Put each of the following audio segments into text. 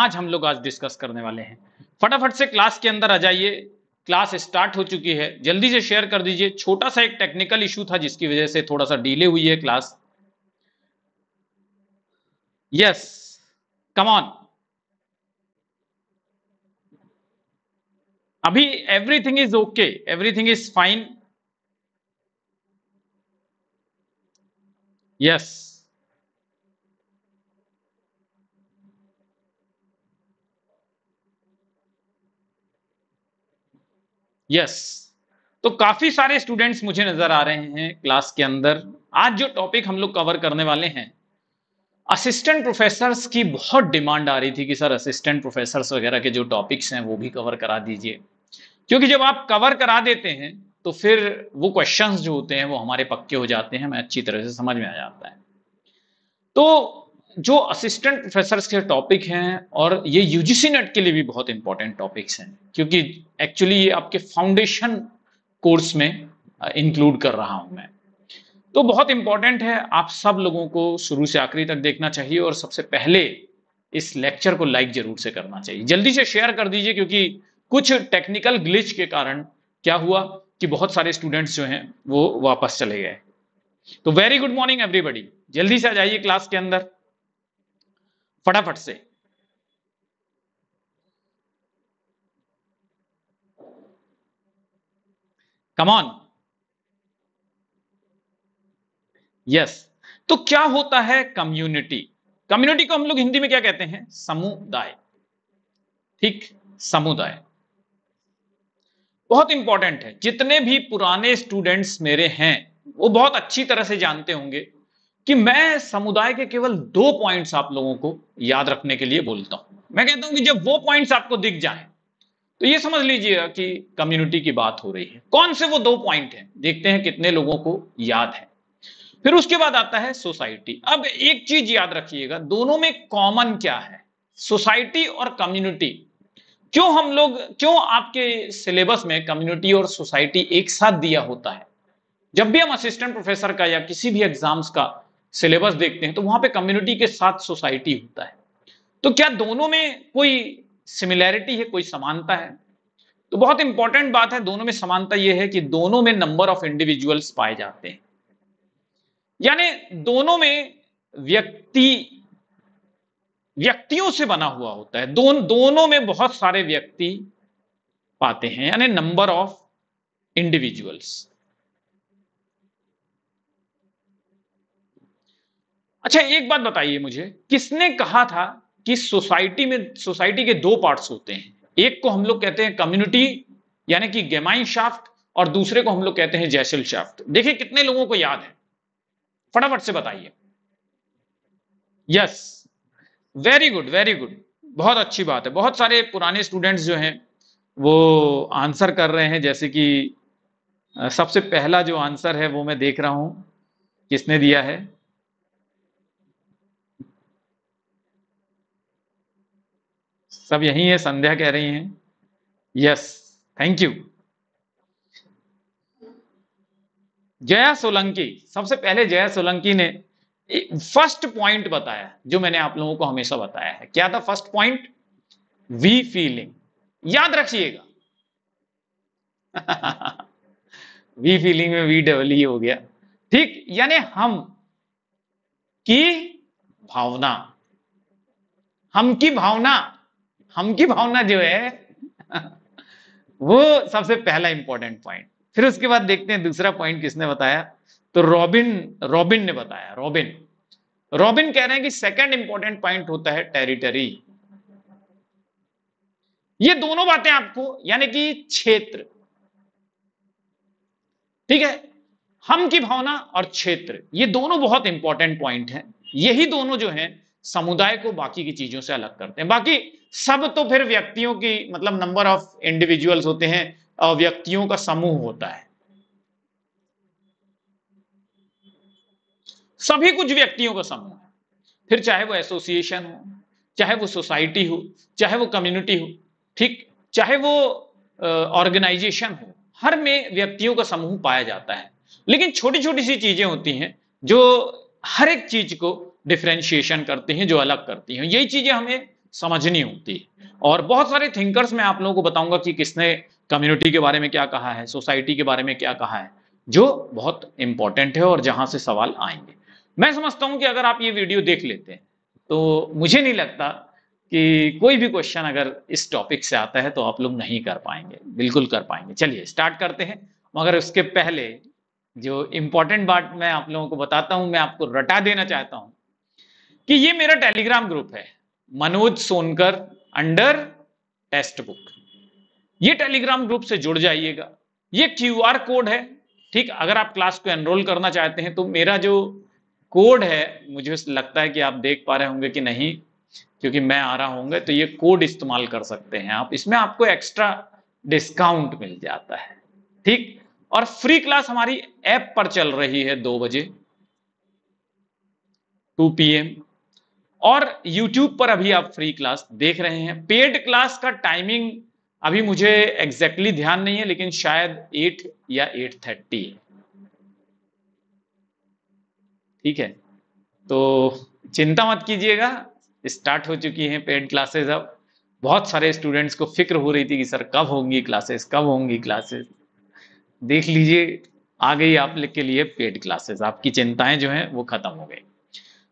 आज हम लोग आज डिस्कस करने वाले हैं फटाफट से क्लास के अंदर आ जाइए क्लास स्टार्ट हो चुकी है जल्दी से शेयर कर दीजिए छोटा सा एक टेक्निकल इशू था जिसकी वजह से थोड़ा सा डिले हुई है क्लास यस कम ऑन अभी everything is okay everything is fine yes yes तो काफी सारे स्टूडेंट्स मुझे नजर आ रहे हैं क्लास के अंदर आज जो टॉपिक हम लोग कवर करने वाले हैं असिस्टेंट प्रोफेसर की बहुत डिमांड आ रही थी कि सर असिस्टेंट प्रोफेसर वगैरह के जो टॉपिक्स हैं वो भी कवर करा दीजिए क्योंकि जब आप कवर करा देते हैं तो फिर वो क्वेश्चंस जो होते हैं वो हमारे पक्के हो जाते हैं हमें अच्छी तरह से समझ में आ जाता है तो जो असिस्टेंट प्रोफेसर के टॉपिक हैं और ये यूजीसी नेट के लिए भी बहुत इंपॉर्टेंट टॉपिक्स हैं क्योंकि एक्चुअली ये आपके फाउंडेशन कोर्स में इंक्लूड uh, कर रहा हूं मैं तो बहुत इंपॉर्टेंट है आप सब लोगों को शुरू से आखिरी तक देखना चाहिए और सबसे पहले इस लेक्चर को लाइक जरूर से करना चाहिए जल्दी से शेयर कर दीजिए क्योंकि कुछ टेक्निकल ग्लिच के कारण क्या हुआ कि बहुत सारे स्टूडेंट्स जो हैं वो वापस चले गए तो वेरी गुड मॉर्निंग एवरीबडी जल्दी से आ जाइए क्लास के अंदर फटाफट से कमॉन यस तो क्या होता है कम्युनिटी कम्युनिटी को हम लोग हिंदी में क्या कहते हैं समुदाय ठीक समुदाय बहुत इंपॉर्टेंट है जितने भी पुराने स्टूडेंट्स मेरे हैं वो बहुत अच्छी तरह से जानते होंगे कि मैं समुदाय के केवल दो पॉइंट्स आप लोगों को याद रखने के लिए बोलता हूं मैं कहता हूं कि जब वो पॉइंट्स आपको दिख जाए तो ये समझ लीजिएगा कि कम्युनिटी की बात हो रही है कौन से वो दो पॉइंट हैं देखते हैं कितने लोगों को याद है फिर उसके बाद आता है सोसाइटी अब एक चीज याद रखिएगा दोनों में कॉमन क्या है सोसाइटी और कम्युनिटी क्यों हम लोग क्यों आपके सिलेबस में कम्युनिटी और सोसाइटी एक साथ दिया होता है जब भी हम असिस्टेंट प्रोफेसर का या किसी भी एग्जाम्स का सिलेबस देखते हैं तो वहां पे कम्युनिटी के साथ सोसाइटी होता है तो क्या दोनों में कोई सिमिलैरिटी है कोई समानता है तो बहुत इंपॉर्टेंट बात है दोनों में समानता यह है कि दोनों में नंबर ऑफ इंडिविजुअल्स पाए जाते हैं यानी दोनों में व्यक्ति व्यक्तियों से बना हुआ होता है दोन, दोनों में बहुत सारे व्यक्ति पाते हैं यानी नंबर ऑफ इंडिविजुअल्स अच्छा एक बात बताइए मुझे किसने कहा था कि सोसाइटी में सोसाइटी के दो पार्ट्स होते हैं एक को हम लोग कहते हैं कम्युनिटी यानी कि गेमाइन शाफ्ट और दूसरे को हम लोग कहते हैं जैसल शाफ्ट देखिए कितने लोगों को याद है फटाफट से बताइए yes very good very good बहुत अच्छी बात है बहुत सारे पुराने स्टूडेंट्स जो हैं वो आंसर कर रहे हैं जैसे कि सबसे पहला जो आंसर है वो मैं देख रहा हूं किसने दिया है सब यही है संध्या कह रही हैं yes thank you Jaya Solanki सबसे पहले जया सोलंकी ने फर्स्ट पॉइंट बताया जो मैंने आप लोगों को हमेशा बताया है क्या था फर्स्ट पॉइंट वी फीलिंग याद रखिएगा वी फीलिंग में वी डबल e हो गया ठीक यानी हम की भावना हम की भावना हम की भावना जो है वो सबसे पहला इंपॉर्टेंट पॉइंट फिर उसके बाद देखते हैं दूसरा पॉइंट किसने बताया तो रॉबिन रॉबिन ने बताया रॉबिन रॉबिन कह रहे हैं कि सेकंड इंपॉर्टेंट पॉइंट होता है टेरिटरी ये दोनों बातें आपको यानी कि क्षेत्र ठीक है हम की भावना और क्षेत्र ये दोनों बहुत इंपॉर्टेंट पॉइंट हैं यही दोनों जो हैं समुदाय को बाकी की चीजों से अलग करते हैं बाकी सब तो फिर व्यक्तियों की मतलब नंबर ऑफ इंडिविजुअल्स होते हैं और व्यक्तियों का समूह होता है सभी कुछ व्यक्तियों का समूह है फिर चाहे वो एसोसिएशन हो चाहे वो सोसाइटी हो चाहे वो कम्युनिटी हो ठीक चाहे वो ऑर्गेनाइजेशन हो हर में व्यक्तियों का समूह पाया जाता है लेकिन छोटी छोटी सी चीजें होती हैं जो हर एक चीज को डिफ्रेंशिएशन करती हैं जो अलग करती हैं यही चीजें हमें समझनी होती है और बहुत सारे थिंकर्स मैं आप लोगों को बताऊंगा कि किसने कम्युनिटी के बारे में क्या कहा है सोसाइटी के बारे में क्या कहा है जो बहुत इंपॉर्टेंट है और जहां से सवाल आएंगे मैं समझता हूं कि अगर आप ये वीडियो देख लेते हैं तो मुझे नहीं लगता कि कोई भी क्वेश्चन अगर इस टॉपिक से आता है तो आप लोग नहीं कर पाएंगे बिल्कुल कर पाएंगे चलिए स्टार्ट करते हैं मगर उसके पहले जो इंपॉर्टेंट बात मैं आप लोगों को बताता हूँ मैं आपको रटा देना चाहता हूँ कि ये मेरा टेलीग्राम ग्रुप है Manoj Sonkar under test book ये टेलीग्राम ग्रुप से जुड़ जाइएगा ये क्यू आर कोड है ठीक अगर आप क्लास को एनरोल करना चाहते हैं तो मेरा जो कोड है मुझे लगता है कि आप देख पा रहे होंगे कि नहीं क्योंकि मैं आ रहा होंगे तो ये कोड इस्तेमाल कर सकते हैं आप इसमें आपको एक्स्ट्रा डिस्काउंट मिल जाता है ठीक और फ्री क्लास हमारी ऐप पर चल रही है दो बजे 2 पीएम और YouTube पर अभी आप फ्री क्लास देख रहे हैं पेड क्लास का टाइमिंग अभी मुझे एग्जैक्टली exactly ध्यान नहीं है लेकिन शायद 8 या 8:30 ठीक है तो चिंता मत कीजिएगा स्टार्ट हो चुकी है पेड क्लासेस अब बहुत सारे स्टूडेंट्स को फिक्र हो रही थी कि सर कब होंगी क्लासेस कब होंगी क्लासेस देख लीजिए आ गई आप के लिए पेड क्लासेस आपकी चिंताएं जो हैं वो खत्म हो गई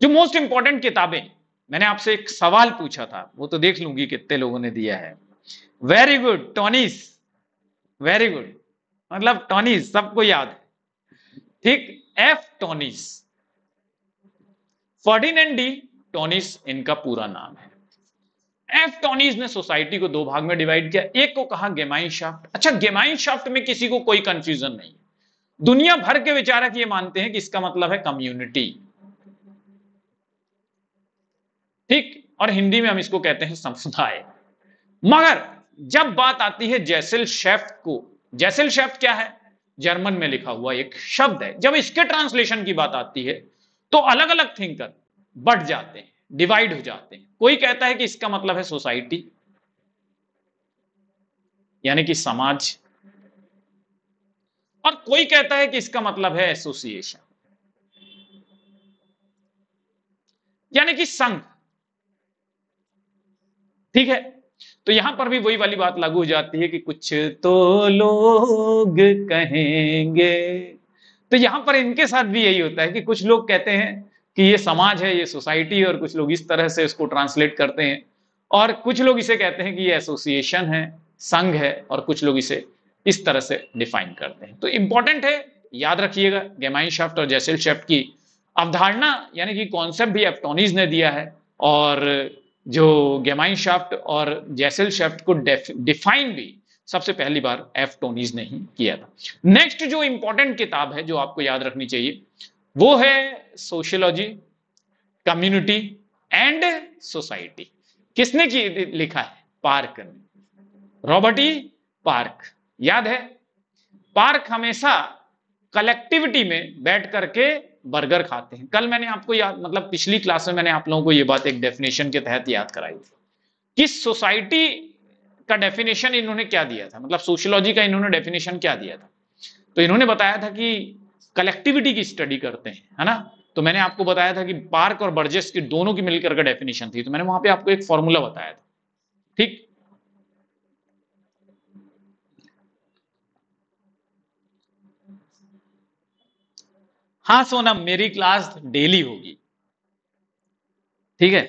जो मोस्ट इंपॉर्टेंट किताबें मैंने आपसे एक सवाल पूछा था वो तो देख लूंगी कितने लोगों ने दिया है वेरी गुड टॉनिस वेरी गुड मतलब टॉनिस सबको याद है ठीक एफ टॉनिस डी टॉनिस इनका पूरा नाम है एफ टॉनिस ने सोसाइटी को दो भाग में डिवाइड किया एक को कहा गेमाइन शाफ्ट अच्छा गेमाइन शाफ्ट में किसी को कोई कंफ्यूजन नहीं दुनिया भर के विचारक ये मानते हैं कि इसका मतलब है कम्युनिटी ठीक और हिंदी में हम इसको कहते हैं समुदाय मगर जब बात आती है जैसल शेफ को जैसल शेफ क्या है जर्मन में लिखा हुआ एक शब्द है जब इसके ट्रांसलेशन की बात आती है तो अलग अलग थिंकर बढ़ जाते हैं डिवाइड हो जाते हैं कोई कहता है कि इसका मतलब है सोसाइटी यानी कि समाज और कोई कहता है कि इसका मतलब है एसोसिएशन यानी कि संघ ठीक है तो यहां पर भी वही वाली बात लागू हो जाती है कि कुछ तो लोग कहेंगे तो यहां पर इनके साथ भी यही होता है कि कुछ लोग कहते हैं कि ये समाज है ये सोसाइटी और कुछ लोग इस तरह से इसको ट्रांसलेट करते हैं और कुछ लोग इसे कहते हैं कि ये एसोसिएशन है संघ है और कुछ लोग इसे इस तरह से डिफाइन करते हैं तो इंपॉर्टेंट है याद रखिएगा गेमाइन शाफ्ट और जैसे शेफ्ट की अवधारणा यानी कि कॉन्सेप्ट भी एप्टोनिज ने दिया है और जो गेमाइन शाफ्ट और जैसल शाफ्ट को डिफाइन भी सबसे पहली बार एफ टोनीज ने ही किया था नेक्स्ट जो इंपॉर्टेंट किताब है जो आपको याद रखनी चाहिए वो है सोशियोलॉजी कम्युनिटी एंड सोसाइटी किसने की लिखा है पार्क ने रॉबर्ट ई पार्क याद है पार्क हमेशा कलेक्टिविटी में बैठ करके बर्गर खाते हैं कल मैंने आपको याद मतलब पिछली क्लास में मैंने आप लोगों को ये बात एक डेफिनेशन के तहत याद कराई थी किस सोसाइटी का डेफिनेशन इन्होंने क्या दिया था मतलब सोशियोलॉजी का इन्होंने डेफिनेशन क्या दिया था तो इन्होंने बताया था कि कलेक्टिविटी की स्टडी करते हैं है ना तो मैंने आपको बताया था कि पार्क और बर्जेस की दोनों की मिलकर का डेफिनेशन थी तो मैंने वहां पे आपको एक फॉर्मूला बताया था ठीक हाँ सोनम मेरी क्लास डेली होगी ठीक है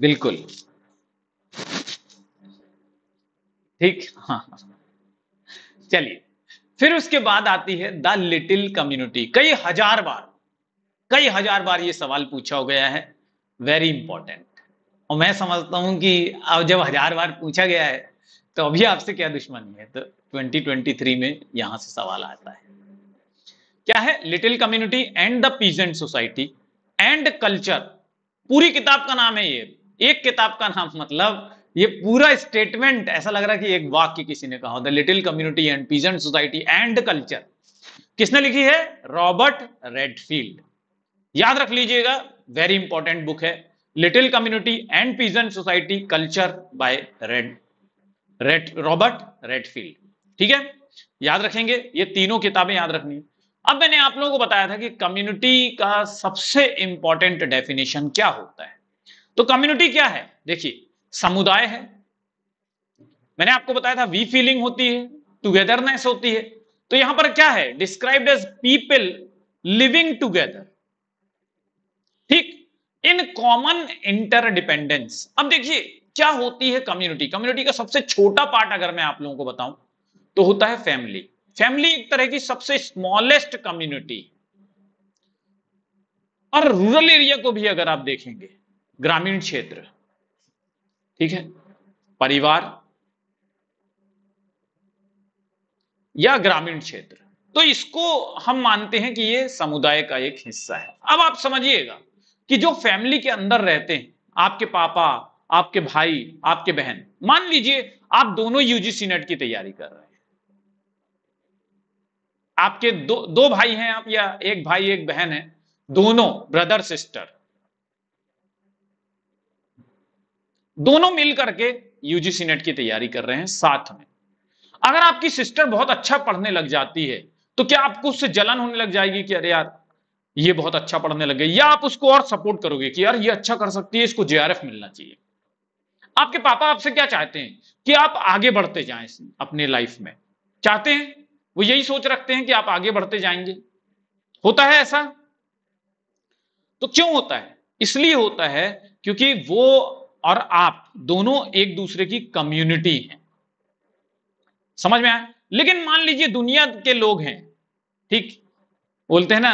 बिल्कुल ठीक हाँ, हाँ चलिए फिर उसके बाद आती है द लिटिल कम्युनिटी कई हजार बार कई हजार बार ये सवाल पूछा हो गया है वेरी इंपॉर्टेंट और मैं समझता हूं कि अब जब हजार बार पूछा गया है तो अभी आपसे क्या दुश्मनी है तो 2023 में यहां से सवाल आता है क्या है little community and the peasant society and culture पूरी किताब का नाम है ये एक किताब का नाम मतलब ये पूरा स्टेटमेंट ऐसा लग रहा है कि एक वाक्य किसी ने कहा the little community and peasant society and culture किसने लिखी है रॉबर्ट रेडफील्ड याद रख लीजिएगा वेरी इंपॉर्टेंट बुक है little community and peasant society culture by red red Robert Redfield ठीक है याद रखेंगे ये तीनों किताबें याद रखनी अब मैंने आप लोगों को बताया था कि कम्युनिटी का सबसे इंपॉर्टेंट डेफिनेशन क्या होता है तो कम्युनिटी क्या है देखिए समुदाय है मैंने आपको बताया था वी फीलिंग होती है टुगेदरनेस होती है तो यहां पर क्या है described as people living together ठीक इन कॉमन इंटरडिपेंडेंस अब देखिए क्या होती है कम्युनिटी कम्युनिटी का सबसे छोटा पार्ट अगर मैं आप लोगों को बताऊं तो होता है फैमिली फैमिली एक तरह की सबसे स्मॉलेस्ट कम्युनिटी और रूरल एरिया को भी अगर आप देखेंगे ग्रामीण क्षेत्र ठीक है परिवार या ग्रामीण क्षेत्र तो इसको हम मानते हैं कि ये समुदाय का एक हिस्सा है अब आप समझिएगा कि जो फैमिली के अंदर रहते हैं आपके पापा आपके भाई आपके बहन मान लीजिए आप दोनों यूजीसी नेट की तैयारी कर रहे हैं आपके दो दो भाई हैं आप या एक भाई एक बहन है दोनों ब्रदर सिस्टर दोनों मिलकर के यूजीसी नेट की तैयारी कर रहे हैं साथ में अगर आपकी सिस्टर बहुत अच्छा पढ़ने लग जाती है तो क्या आपको उससे जलन होने लग जाएगी कि अरे यार ये बहुत अच्छा पढ़ने लग या आप उसको और सपोर्ट करोगे कि यार ये अच्छा कर सकती है इसको जेआरएफ मिलना चाहिए आपके पापा आपसे क्या चाहते हैं कि आप आगे बढ़ते जाएं अपने लाइफ में चाहते हैं वो यही सोच रखते हैं कि आप आगे बढ़ते जाएंगे होता है ऐसा तो क्यों होता है इसलिए होता है क्योंकि वो और आप दोनों एक दूसरे की कम्युनिटी हैं समझ में आया लेकिन मान लीजिए दुनिया के लोग हैं ठीक बोलते हैं ना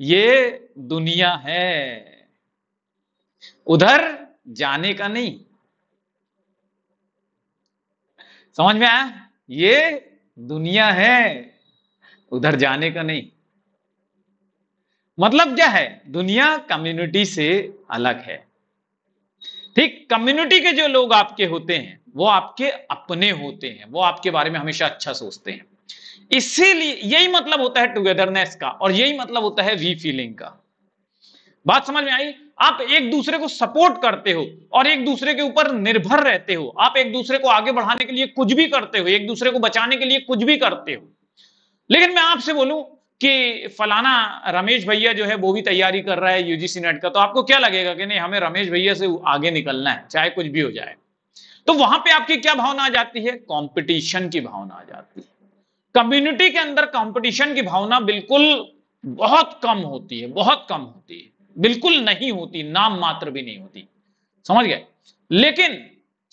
ये दुनिया है उधर जाने का नहीं समझ में आया ये दुनिया है उधर जाने का नहीं मतलब क्या है दुनिया कम्युनिटी से अलग है ठीक कम्युनिटी के जो लोग आपके होते हैं वो आपके अपने होते हैं वो आपके बारे में हमेशा अच्छा सोचते हैं इसीलिए यही मतलब होता है टुगेदरनेस का और यही मतलब होता है वी फीलिंग का बात समझ में आई आप एक दूसरे को सपोर्ट करते हो और एक दूसरे के ऊपर निर्भर रहते हो आप एक दूसरे को आगे बढ़ाने के लिए कुछ भी करते हो एक दूसरे को बचाने के लिए कुछ भी करते हो लेकिन मैं आपसे बोलूं कि फलाना रमेश भैया जो है वो भी तैयारी कर रहा है यूजीसी नेट का तो आपको क्या लगेगा कि नहीं हमें रमेश भैया से आगे निकलना है चाहे कुछ भी हो जाए तो वहां पे आपकी क्या भावना आ जाती है कंपटीशन की भावना आ जाती है कम्युनिटी के अंदर कंपटीशन की भावना बिल्कुल बहुत कम होती है बहुत कम होती है बिल्कुल नहीं होती नाम मात्र भी नहीं होती समझ गए लेकिन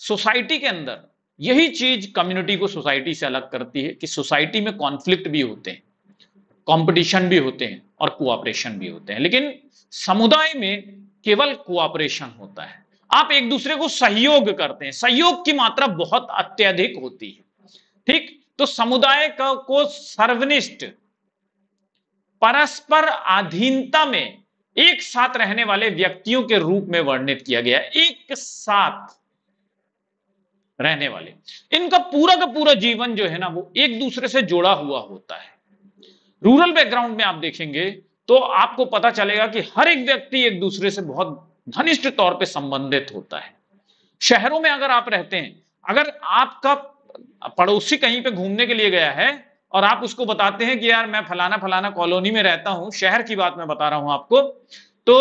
सोसाइटी के अंदर यही चीज कम्युनिटी को सोसाइटी से अलग करती है कि सोसाइटी में कॉन्फ्लिक्ट भी होते हैं कंपटीशन भी होते हैं और कोऑपरेशन भी होते हैं लेकिन समुदाय में केवल कोऑपरेशन होता है आप एक दूसरे को सहयोग करते हैं सहयोग की मात्रा बहुत अत्यधिक होती है ठीक तो समुदाय को सर्वनिष्ठ परस्पर अधीनता में एक साथ रहने वाले व्यक्तियों के रूप में वर्णित किया गया एक साथ रहने वाले इनका पूरा का पूरा जीवन जो है ना वो एक दूसरे से जोड़ा हुआ होता है रूरल बैकग्राउंड में आप देखेंगे तो आपको पता चलेगा कि हर एक व्यक्ति एक दूसरे से बहुत घनिष्ठ तौर पे संबंधित होता है शहरों में अगर आप रहते हैं अगर आपका पड़ोसी कहीं पे घूमने के लिए गया है और आप उसको बताते हैं कि यार मैं फलाना फलाना कॉलोनी में रहता हूँ शहर की बात मैं बता रहा हूँ आपको तो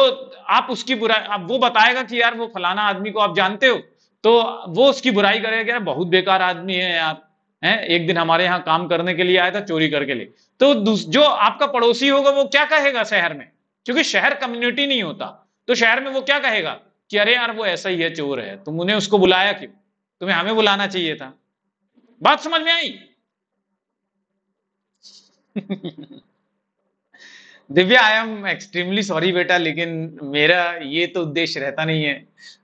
आप उसकी बुराई आप वो बताएगा कि यार वो फलाना आदमी को आप जानते हो तो वो उसकी बुराई करेगा यार बहुत बेकार आदमी है यार है एक दिन हमारे यहाँ काम करने के लिए आया था चोरी करके लिए तो जो आपका पड़ोसी होगा वो क्या कहेगा शहर में क्योंकि शहर कम्युनिटी नहीं होता तो शहर में वो क्या कहेगा कि अरे यार वो ऐसा ही है चोर है तुम उन्हें उसको बुलाया क्यों तुम्हें हमें बुलाना चाहिए था बात समझ में आई Divya I am extremely sorry बेटा लेकिन मेरा ये तो उद्देश्य रहता नहीं है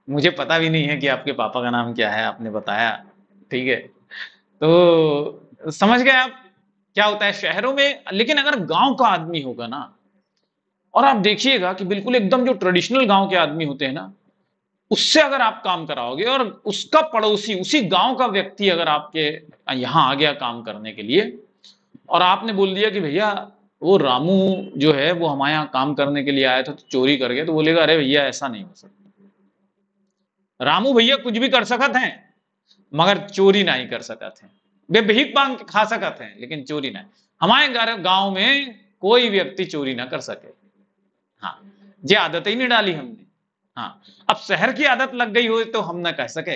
मुझे पता भी नहीं है कि आपके पापा का नाम क्या है आपने बताया ठीक है तो समझ गए आप क्या होता है शहरों में लेकिन अगर गांव का आदमी होगा ना और आप देखिएगा कि बिल्कुल एकदम जो ट्रेडिशनल गांव के आदमी होते हैं ना उससे अगर आप काम कराओगे और उसका पड़ोसी उसी गांव का व्यक्ति अगर आपके यहाँ आ गया काम करने के लिए और आपने बोल दिया कि भैया वो रामू जो है वो हमारे यहाँ काम करने के लिए आया था तो चोरी कर गया तो बोलेगा अरे भैया ऐसा नहीं हो सकता रामू भैया कुछ भी कर सकते हैं मगर चोरी नहीं कर सकते हैं वे भीख मांग के खा सकते हैं लेकिन चोरी नहीं हमारे गांव में कोई व्यक्ति चोरी ना कर सके हाँ ये आदत ही नहीं डाली हमने हाँ अब शहर की आदत लग गई हो तो हम ना कह सके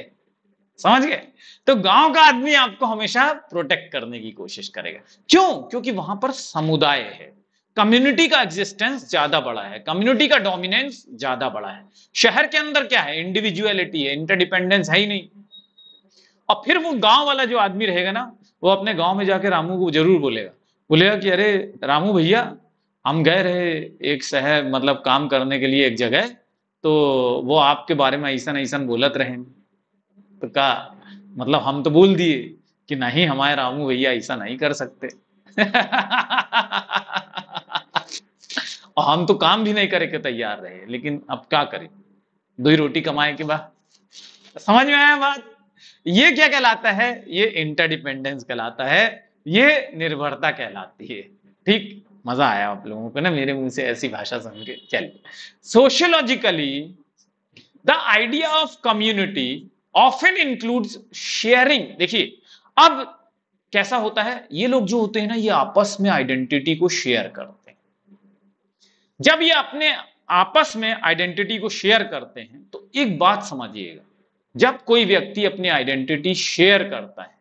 समझ गए तो गांव का आदमी आपको हमेशा प्रोटेक्ट करने की कोशिश करेगा क्यों क्योंकि वहां पर समुदाय है कम्युनिटी का एग्जिस्टेंस ज्यादा बड़ा है कम्युनिटी का डोमिनेंस ज्यादा बड़ा है शहर के अंदर क्या है इंडिविजुअलिटी है इंटरडिपेंडेंस है ही नहीं और फिर वो गांव वाला जो आदमी रहेगा ना वो अपने गांव में जाके रामू को जरूर बोलेगा बोलेगा कि अरे रामू भैया हम गए रहे एक शहर मतलब काम करने के लिए एक जगह तो वो आपके बारे में ऐसा ऐसा बोलत हैं तो का मतलब हम तो बोल दिए कि नहीं हमारे रामू भैया ऐसा नहीं कर सकते और हम तो काम भी नहीं करे के तैयार रहे लेकिन अब क्या करें दो ही रोटी कमाए के बाद समझ में आया बात ये क्या कहलाता है ये इंटरडिपेंडेंस कहलाता है ये निर्भरता कहलाती है ठीक मजा आया आप लोगों को ना मेरे मुंह से ऐसी भाषा सुन के चलिए sociologically the idea of community often includes sharing देखिए अब कैसा होता है ये लोग जो होते हैं ना ये आपस में आइडेंटिटी को शेयर करते हैं जब ये अपने आपस में आइडेंटिटी को शेयर करते हैं तो एक बात समझिएगा जब कोई व्यक्ति अपनी आइडेंटिटी शेयर करता है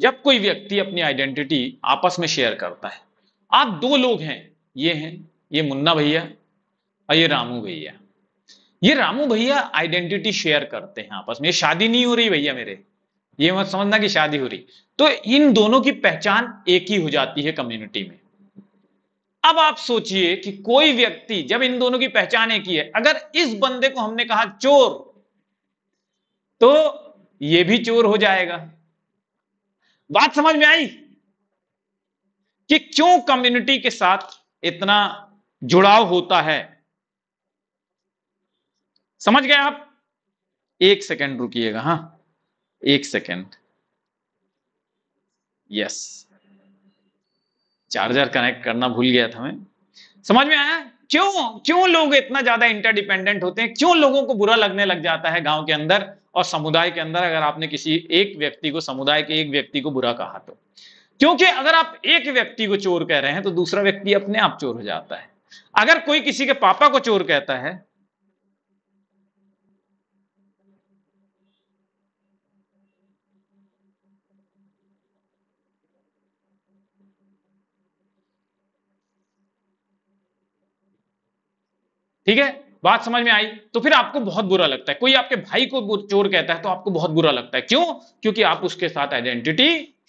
जब कोई व्यक्ति अपनी आइडेंटिटी आपस में शेयर करता है आप दो लोग हैं ये हैं ये मुन्ना भैया और ये रामू भैया ये रामू भैया आइडेंटिटी शेयर करते हैं आपस में ये शादी नहीं हो रही भैया मेरे ये मत समझना कि शादी हो रही तो इन दोनों की पहचान एक ही हो जाती है कम्युनिटी में अब आप सोचिए कि कोई व्यक्ति जब इन दोनों की पहचान एक ही है अगर इस बंदे को हमने कहा चोर तो ये भी चोर हो जाएगा बात समझ में आई कि क्यों कम्युनिटी के साथ इतना जुड़ाव होता है समझ गए आप एक सेकंड रुकिएगा हा एक सेकंड यस चार्जर कनेक्ट करना भूल गया था मैं समझ में आया क्यों क्यों लोग इतना ज्यादा इंटरडिपेंडेंट होते हैं क्यों लोगों को बुरा लगने लग जाता है गांव के अंदर और समुदाय के अंदर अगर आपने किसी एक व्यक्ति को समुदाय के एक व्यक्ति को बुरा कहा तो क्योंकि अगर आप एक व्यक्ति को चोर कह रहे हैं तो दूसरा व्यक्ति अपने आप चोर हो जाता है अगर कोई किसी के पापा को चोर कहता है ठीक है बात समझ में आई तो फिर आपको बहुत बुरा लगता है कोई आपके भाई को चोर कहता है तो आपको बहुत बुरा लगता है क्यों क्योंकि आप उसके साथ आइडेंटिटी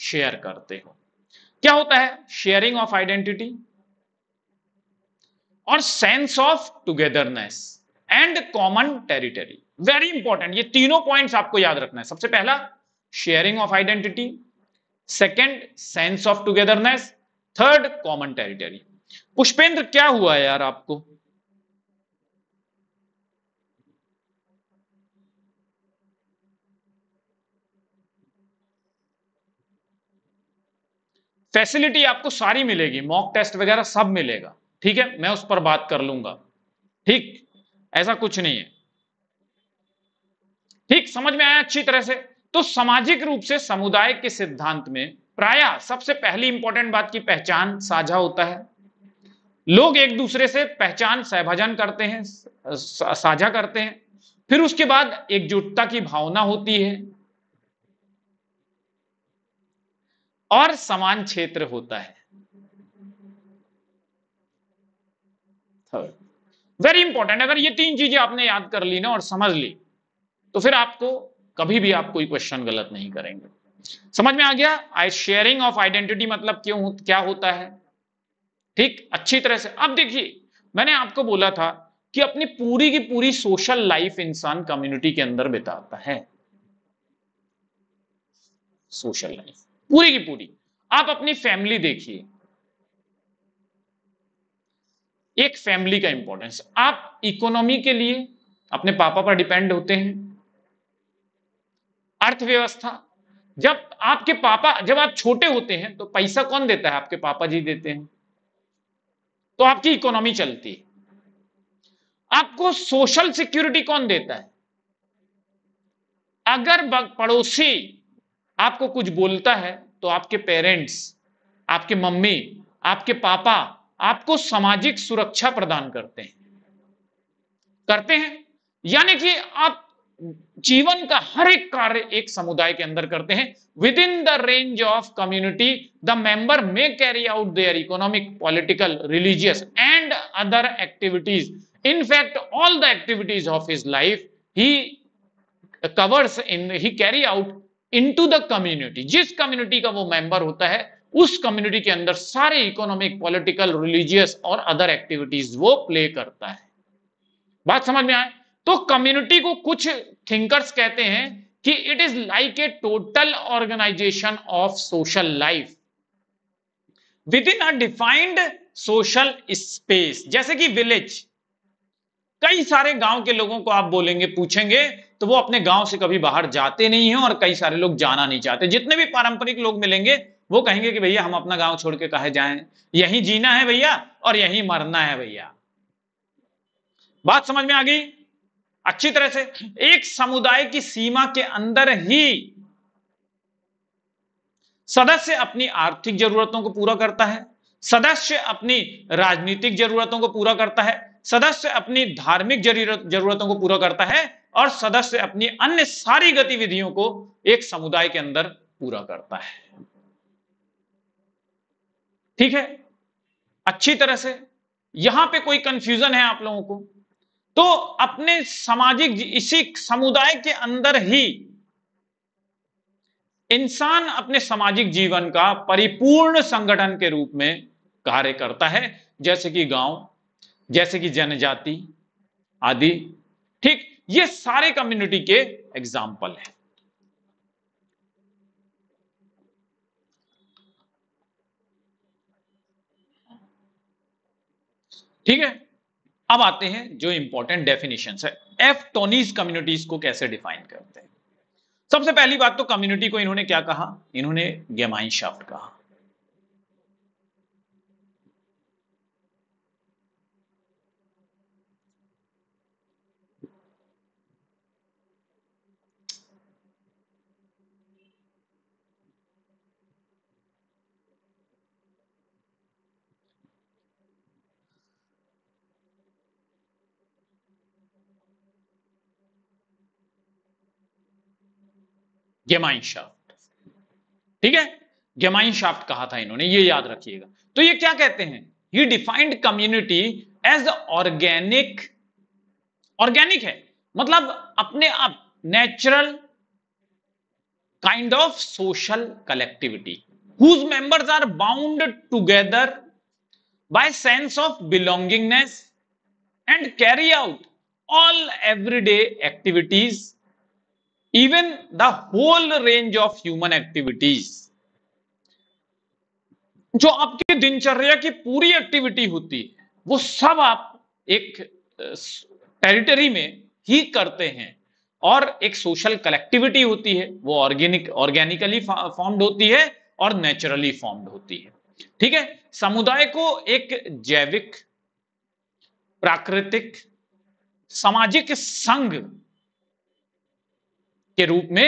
शेयर करते हो क्या होता है शेयरिंग ऑफ आइडेंटिटी और sense of togetherness and common territory very important ये तीनों पॉइंट्स आपको याद रखना है सबसे पहला sharing of identity second sense of togetherness third common territory Pushpendra क्या हुआ है यार आपको फैसिलिटी आपको सारी मिलेगी मॉक टेस्ट वगैरह सब मिलेगा ठीक है मैं उस पर बात कर लूंगा ठीक ऐसा कुछ नहीं है ठीक समझ में आया अच्छी तरह से तो सामाजिक रूप से समुदाय के सिद्धांत में प्राय सबसे पहली इंपॉर्टेंट बात की पहचान साझा होता है लोग एक दूसरे से पहचान सहभाजन करते हैं साझा करते हैं फिर उसके बाद एकजुटता की भावना होती है और समान क्षेत्र होता है वेरी हाँ। इंपॉर्टेंट अगर ये तीन चीजें आपने याद कर ली ना और समझ ली तो फिर आपको कभी भी आप कोई क्वेश्चन गलत नहीं करेंगे समझ में आ गया आई शेयरिंग ऑफ आइडेंटिटी मतलब क्यों क्या होता है ठीक अच्छी तरह से अब देखिए मैंने आपको बोला था कि अपनी पूरी की पूरी सोशल लाइफ इंसान कम्युनिटी के अंदर बिताता है सोशल लाइफ पूरी की पूरी आप अपनी फैमिली देखिए एक फैमिली का इंपॉर्टेंस आप इकोनॉमी के लिए अपने पापा पर डिपेंड होते हैं अर्थव्यवस्था जब आपके पापा जब आप छोटे होते हैं तो पैसा कौन देता है आपके पापा जी देते हैं तो आपकी इकोनॉमी चलती है आपको सोशल सिक्योरिटी कौन देता है अगर पड़ोसी आपको कुछ बोलता है तो आपके पेरेंट्स आपके मम्मी आपके पापा आपको सामाजिक सुरक्षा प्रदान करते हैं करते हैं यानी कि आप जीवन का हर एक कार्य एक समुदाय के अंदर करते हैं within the range of community the member may carry out their economic political religious and other activities in fact all the activities of his life he covers in he carry out into the community जिस community का वो member होता है उस community के अंदर सारे economic political religious और अदर एक्टिविटीज वो प्ले करता है बात समझ में आए तो कम्युनिटी को कुछ थिंकर्स कहते हैं कि it is like a total organization of social life within a defined social space जैसे कि विलेज कई सारे गांव के लोगों को आप बोलेंगे पूछेंगे तो वो अपने गांव से कभी बाहर जाते नहीं है और कई सारे लोग जाना नहीं चाहते जितने भी पारंपरिक लोग मिलेंगे वो कहेंगे कि भैया हम अपना गांव छोड़ के कहे जाए यही जीना है भैया और यही मरना है भैया बात समझ में आ गई अच्छी तरह से एक समुदाय की सीमा के अंदर ही सदस्य अपनी आर्थिक जरूरतों को पूरा करता है सदस्य अपनी राजनीतिक जरूरतों को पूरा करता है सदस्य अपनी धार्मिक जरूरतों को पूरा करता है और सदस्य अपनी अन्य सारी गतिविधियों को एक समुदाय के अंदर पूरा करता है ठीक है अच्छी तरह से यहां पे कोई कंफ्यूजन है आप लोगों को तो अपने सामाजिक इसी समुदाय के अंदर ही इंसान अपने सामाजिक जीवन का परिपूर्ण संगठन के रूप में कार्य करता है जैसे कि गांव जैसे कि जनजाति आदि ठीक ये सारे कम्युनिटी के एग्जाम्पल हैं ठीक है अब आते हैं जो इंपॉर्टेंट डेफिनेशन है एफ टोनीज कम्युनिटीज को कैसे डिफाइन करते हैं सबसे पहली बात तो कम्युनिटी को इन्होंने क्या कहा इन्होंने गेमाइन शाफ्ट कहा गेमाइनशाफ्ट ठीक है गेमाइनशाफ्ट कहा था इन्होंने ये याद रखिएगा तो ये क्या कहते हैं ये defined community as organic organic है मतलब अपने आप natural kind of social collectivity whose members are bound together by sense of belongingness and carry out all everyday activities even the whole range of human activities जो आपकी दिनचर्या की पूरी activity होती है वो सब आप एक टेरिटरी में ही करते हैं और एक सोशल कलेक्टिविटी होती है वो ऑर्गेनिक ऑर्गेनिकली फॉर्म्ड होती है और नेचुरली फॉर्म्ड होती है ठीक है समुदाय को एक जैविक प्राकृतिक सामाजिक संघ के रूप में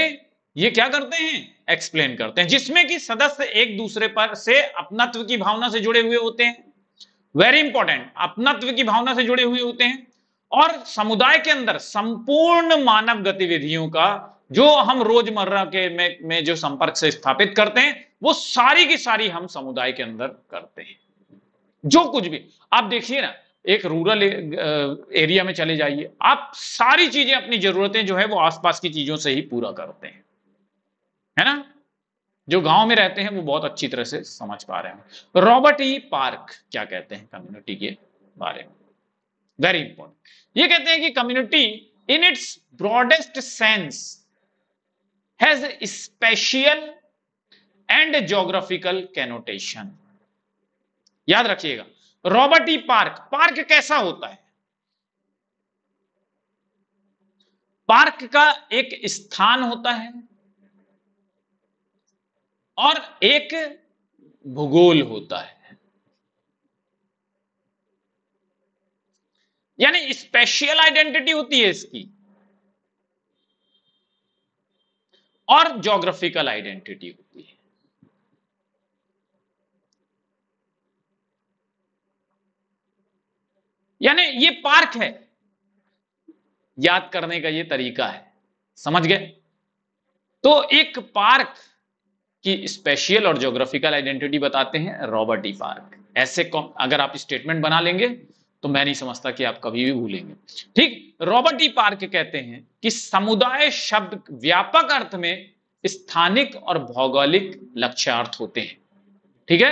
ये क्या करते हैं एक्सप्लेन करते हैं जिसमें कि सदस्य एक दूसरे पर से अपनत्व की भावना से जुड़े हुए होते हैं वेरी इंपॉर्टेंट अपनत्व की भावना से जुड़े हुए होते हैं और समुदाय के अंदर संपूर्ण मानव गतिविधियों का जो हम रोजमर्रा के में, में जो संपर्क से स्थापित करते हैं वो सारी की सारी हम समुदाय के अंदर करते हैं जो कुछ भी आप देखिए ना एक रूरल एरिया में चले जाइए आप सारी चीजें अपनी जरूरतें जो है वो आसपास की चीजों से ही पूरा करते हैं है ना जो गांव में रहते हैं वो बहुत अच्छी तरह से समझ पा रहे हैं रॉबर्ट ई पार्क क्या कहते हैं कम्युनिटी के बारे में वेरी इंपॉर्टेंट ये कहते हैं कि community in its broadest sense has spatial and geographical connotation याद रखिएगा रॉबर्ट ई पार्क पार्क कैसा होता है पार्क का एक स्थान होता है और एक भूगोल होता है यानी स्पेशियल आइडेंटिटी होती है इसकी और जोग्राफिकल आइडेंटिटी होती है यानी ये पार्क है याद करने का ये तरीका है समझ गए तो एक पार्क की स्पेशियल और ज्योग्राफिकल आइडेंटिटी बताते हैं रॉबर्ट ई पार्क ऐसे अगर आप स्टेटमेंट बना लेंगे तो मैं नहीं समझता कि आप कभी भी भूलेंगे ठीक रॉबर्ट ई पार्क कहते हैं कि समुदाय शब्द व्यापक अर्थ में स्थानिक और भौगोलिक लक्ष्यार्थ होते हैं ठीक है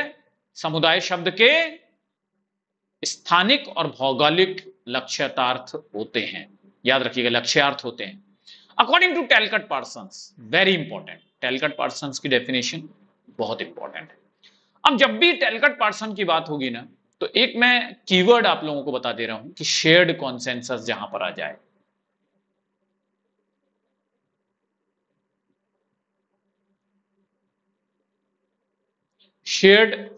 समुदाय शब्द के स्थानिक और भौगोलिक लक्ष्यतार्थ होते हैं याद रखिएगा लक्ष्यार्थ होते हैं according to Talcott Parsons very important Talcott Parsons की डेफिनेशन बहुत इंपॉर्टेंट है अब जब भी टेलकट पार्सन की बात होगी ना तो एक मैं कीवर्ड आप लोगों को बता दे रहा हूं कि शेयर्ड कॉन्सेंसस जहां पर आ जाए शेयर्ड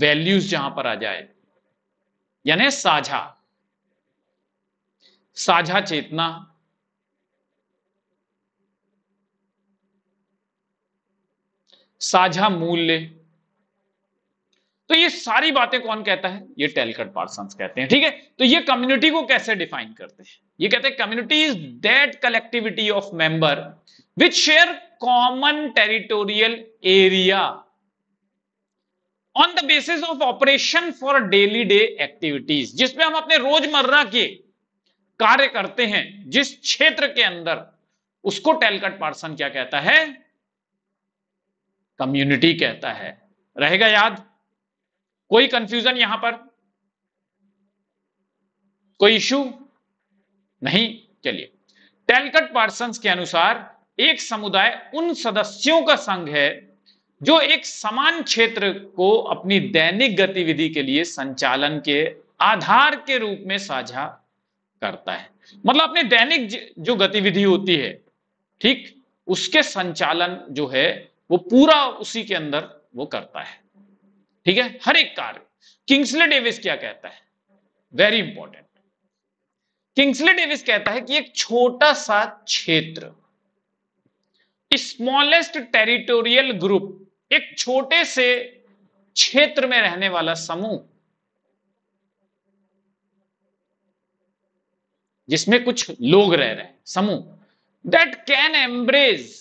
वैल्यूज जहां पर आ जाए यानी साझा साझा चेतना साझा मूल्य तो ये सारी बातें कौन कहता है ये टेलकट पार्सन कहते हैं ठीक है तो ये कम्युनिटी को कैसे डिफाइन करते हैं ये कहते हैं community is that collectivity of member which share common territorial area on the basis of operation for daily day activities जिसमें हम अपने रोजमर्रा के कार्य करते हैं जिस क्षेत्र के अंदर उसको टेलकट पार्सन क्या कहता है कम्युनिटी कहता है रहेगा याद कोई कंफ्यूजन यहां पर कोई इश्यू नहीं चलिए टेलकट पार्सन के अनुसार एक समुदाय उन सदस्यों का संघ है जो एक समान क्षेत्र को अपनी दैनिक गतिविधि के लिए संचालन के आधार के रूप में साझा करता है मतलब अपनी दैनिक जो गतिविधि होती है ठीक उसके संचालन जो है वो पूरा उसी के अंदर वो करता है ठीक है हर एक कार्य किंग्सले डेविस क्या कहता है वेरी इंपॉर्टेंट किंग्सले डेविस कहता है कि एक छोटा सा क्षेत्र स्मॉलेस्ट टेरिटोरियल ग्रुप एक छोटे से क्षेत्र में रहने वाला समूह जिसमें कुछ लोग रह रहे हैं समूह that can embrace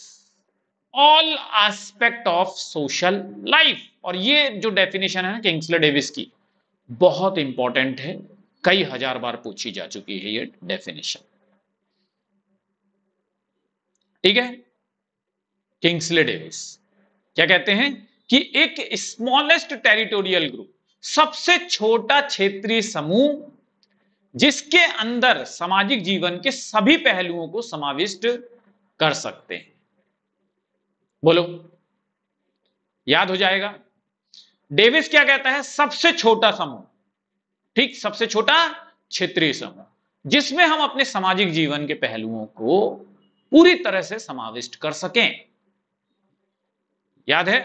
all aspect of social life और ये जो डेफिनेशन है ना किंग्सले डेविस की बहुत इंपॉर्टेंट है कई हजार बार पूछी जा चुकी है ये डेफिनेशन ठीक है किंग्सले डेविस क्या कहते हैं कि एक स्मॉलेस्ट टेरिटोरियल ग्रुप सबसे छोटा क्षेत्रीय समूह जिसके अंदर सामाजिक जीवन के सभी पहलुओं को समाविष्ट कर सकते हैं बोलो याद हो जाएगा डेविस क्या कहता है सबसे छोटा समूह ठीक सबसे छोटा क्षेत्रीय समूह जिसमें हम अपने सामाजिक जीवन के पहलुओं को पूरी तरह से समाविष्ट कर सकें याद है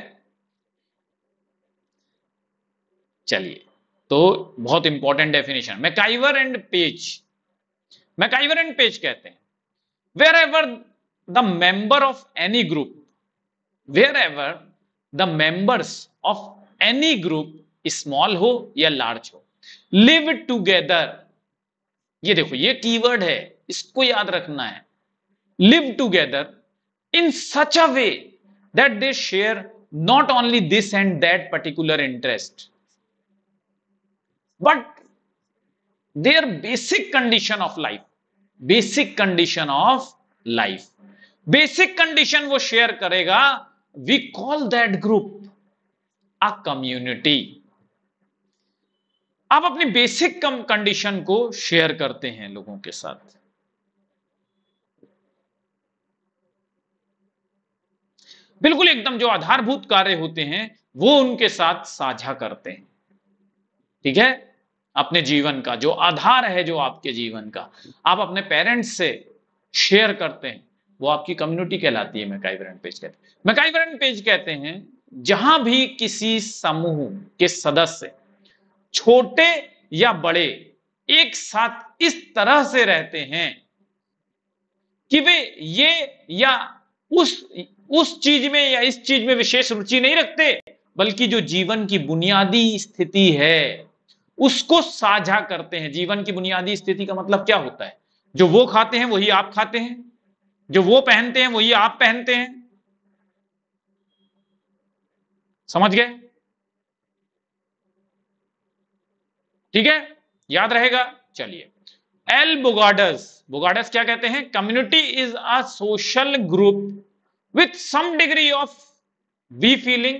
चलिए तो बहुत important definition MacIver and Page MacIver and Page कहते हैं wherever the member of any group wherever the members of any group small हो या लार्ज हो लिव टूगेदर ये देखो ये कीवर्ड है इसको याद रखना है live together in such a way that they share not only this and that particular interest but their basic condition of life basic condition of life basic condition wo share karega we call that group a community आप अपनी basic कम condition को share करते हैं लोगों के साथ बिल्कुल एकदम जो आधारभूत कार्य होते हैं वो उनके साथ साझा करते हैं ठीक है अपने जीवन का जो आधार है जो आपके जीवन का आप अपने पेरेंट्स से शेयर करते हैं वो आपकी कम्युनिटी कहलाती है मैकाईवरण पेज कहते हैं मैकाईवरण पेज कहते हैं जहां भी किसी समूह के सदस्य छोटे या बड़े एक साथ इस तरह से रहते हैं कि वे ये या उस उस चीज में या इस चीज में विशेष रुचि नहीं रखते बल्कि जो जीवन की बुनियादी स्थिति है उसको साझा करते हैं जीवन की बुनियादी स्थिति का मतलब क्या होता है जो वो खाते हैं वही आप खाते हैं जो वो पहनते हैं वही आप पहनते हैं समझ गए ठीक है याद रहेगा चलिए एल बुगाडस बोगाडस क्या कहते हैं community is a social group with some degree of we feeling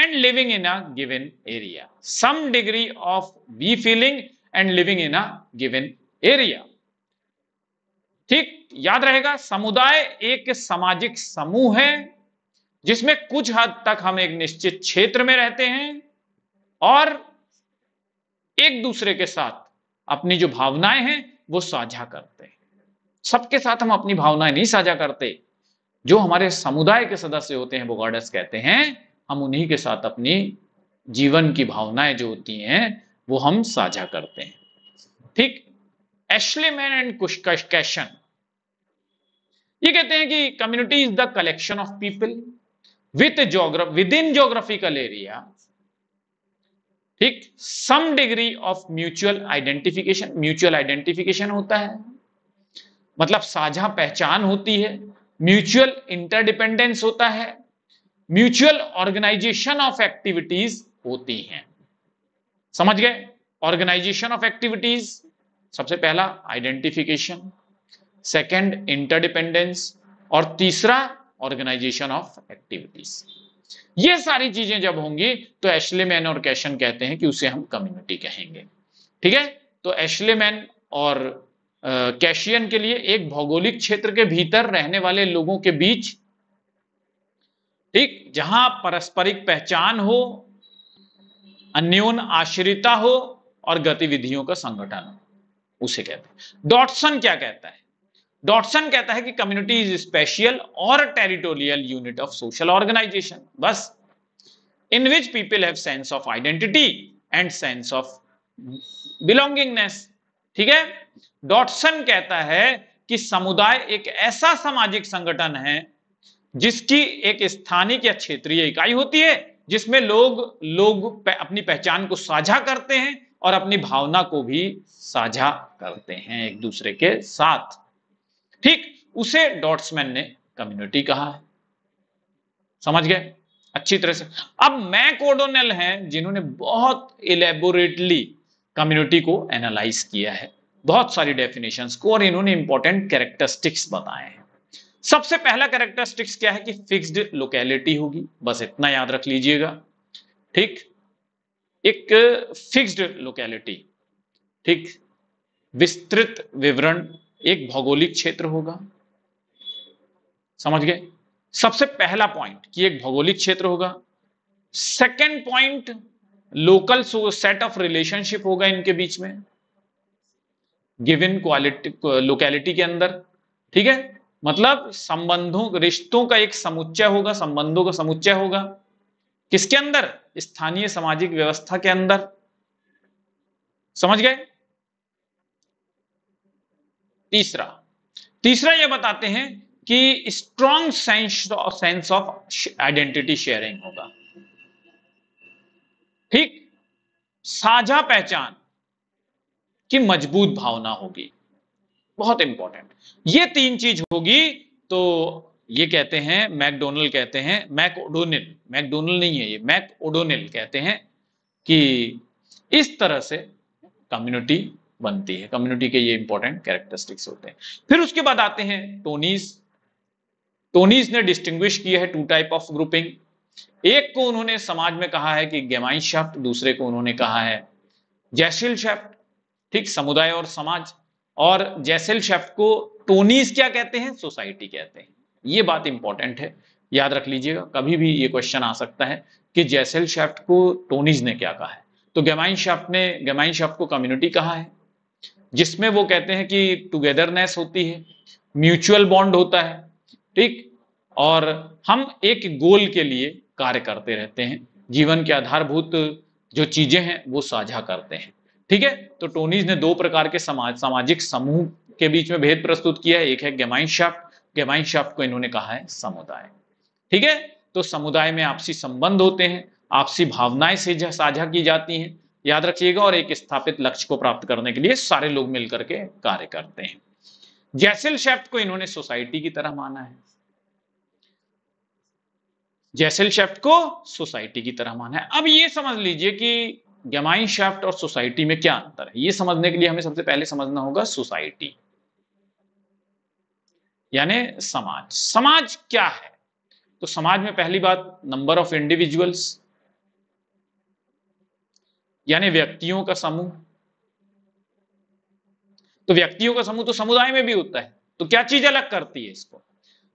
and living in a given area. Some degree of we feeling and living in a given area. ठीक याद रहेगा समुदाय एक सामाजिक समूह है जिसमें कुछ हद तक हम एक निश्चित क्षेत्र में रहते हैं और एक दूसरे के साथ अपनी जो भावनाएं हैं वो साझा करते हैं सबके साथ हम अपनी भावनाएं नहीं साझा करते जो हमारे समुदाय के सदस्य होते हैं वो गॉडेस कहते हैं हम उन्हीं के साथ अपनी जीवन की भावनाएं जो होती हैं वो हम साझा करते हैं ठीक एशलीमैन एंड कुशकश ये कहते हैं कि community is the collection of people with geograph within geographical area ठीक some degree of mutual identification mutual identification होता है मतलब साझा पहचान होती है म्यूचुअल इंटरडिपेंडेंस होता है म्यूचुअल ऑर्गेनाइजेशन ऑफ एक्टिविटीज होती हैं समझ गए ऑर्गेनाइजेशन ऑफ एक्टिविटीज सबसे पहला आइडेंटिफिकेशन सेकंड इंटरडिपेंडेंस और तीसरा ऑर्गेनाइजेशन ऑफ एक्टिविटीज ये सारी चीजें जब होंगी तो मैन और कैशन कहते हैं कि उसे हम कम्युनिटी कहेंगे ठीक है तो मैन और कैशियन के लिए एक भौगोलिक क्षेत्र के भीतर रहने वाले लोगों के बीच ठीक जहां पारस्परिक पहचान हो अन्योन आश्रिता हो और गतिविधियों का संगठन हो उसे कहते हैं डॉटसन क्या कहता है डॉटसन कहता है कि कम्युनिटी इज स्पेशियल और territorial unit of social organization बस in which people have sense of identity and sense of belongingness ठीक है डॉटसन कहता है कि समुदाय एक ऐसा सामाजिक संगठन है जिसकी एक स्थानिक या क्षेत्रीय इकाई होती है जिसमें लोग लोग अपनी पहचान को साझा करते हैं और अपनी भावना को भी साझा करते हैं एक दूसरे के साथ ठीक उसे डॉट्समैन ने कम्युनिटी कहा है समझ गए अच्छी तरह से अब मैक ओडोनेल हैं जिन्होंने बहुत इलेबोरेटली कम्युनिटी को एनालाइज किया है बहुत सारी डेफिनेशन को और इन्होंने इंपॉर्टेंट कैरेक्टरिस्टिक्स बताए हैं सबसे पहला कैरेक्टरिस्टिक्स क्या है कि फिक्स्ड लोकेलिटी होगी बस इतना याद रख लीजिएगा ठीक एक फिक्स्ड लोकेलिटी ठीक विस्तृत विवरण एक भौगोलिक क्षेत्र होगा समझ गए सबसे पहला पॉइंट कि एक भौगोलिक क्षेत्र होगा second point local set of relationship होगा इनके बीच में गिविन क्वालिटी लोकेलिटी के अंदर ठीक है मतलब संबंधों रिश्तों का एक समुच्चय होगा संबंधों का समुच्चय होगा किसके अंदर स्थानीय सामाजिक व्यवस्था के अंदर समझ गए तीसरा तीसरा यह बताते हैं कि strong sense sense of identity sharing होगा ठीक साझा पहचान कि मजबूत भावना होगी बहुत इंपॉर्टेंट ये तीन चीज होगी तो ये कहते हैं मैकडोनल कहते हैं ओडोनिल मैकडोनल नहीं है ये ओडोनिल कहते हैं कि इस तरह से कम्युनिटी बनती है कम्युनिटी के ये इंपॉर्टेंट कैरेक्टरिस्टिक्स होते हैं फिर उसके बाद आते हैं टोनीस टोनीस ने डिस्टिंग्विश किया है टू टाइप ऑफ ग्रुपिंग एक को उन्होंने समाज में कहा है कि गेमाइन शेफ्ट दूसरे को उन्होंने कहा है जैसिल शेफ्ट ठीक समुदाय और समाज और जैसेल शेफ को टोनीस क्या कहते हैं सोसाइटी कहते हैं ये बात इंपॉर्टेंट है याद रख लीजिएगा कभी भी ये क्वेश्चन आ सकता है कि जैसेल शेफ्ट को टोनीज ने क्या कहा है तो गेमाइन शेफ्ट ने गेमाइन शेफ्ट को कम्युनिटी कहा है जिसमें वो कहते हैं कि टुगेदरनेस होती है म्यूचुअल बॉन्ड होता है ठीक और हम एक गोल के लिए कार्य करते रहते हैं जीवन के आधारभूत जो चीजें हैं वो साझा करते हैं ठीक है तो टोनीज ने दो प्रकार के समाज सामाजिक समूह के बीच में भेद प्रस्तुत किया है एक है गेमाइनशाफ्ट गेमाइनशाफ्ट को इन्होंने कहा है समुदाय ठीक है तो समुदाय में आपसी संबंध होते हैं आपसी भावनाएं से साझा की जाती हैं याद रखिएगा और एक स्थापित लक्ष्य को प्राप्त करने के लिए सारे लोग मिलकर के कार्य करते हैं जैसेल शेफ्ट को इन्होंने सोसाइटी की तरह माना है जैसेल शेफ्ट को सोसाइटी की तरह माना है अब ये समझ लीजिए कि गैमाइन शाफ्ट और सोसाइटी में क्या अंतर है ये समझने के लिए हमें सबसे पहले समझना होगा सोसाइटी यानी समाज समाज क्या है तो समाज में पहली बात नंबर ऑफ इंडिविजुअल्स यानी व्यक्तियों का समूह तो व्यक्तियों का समूह तो समुदाय में भी होता है तो क्या चीज अलग करती है इसको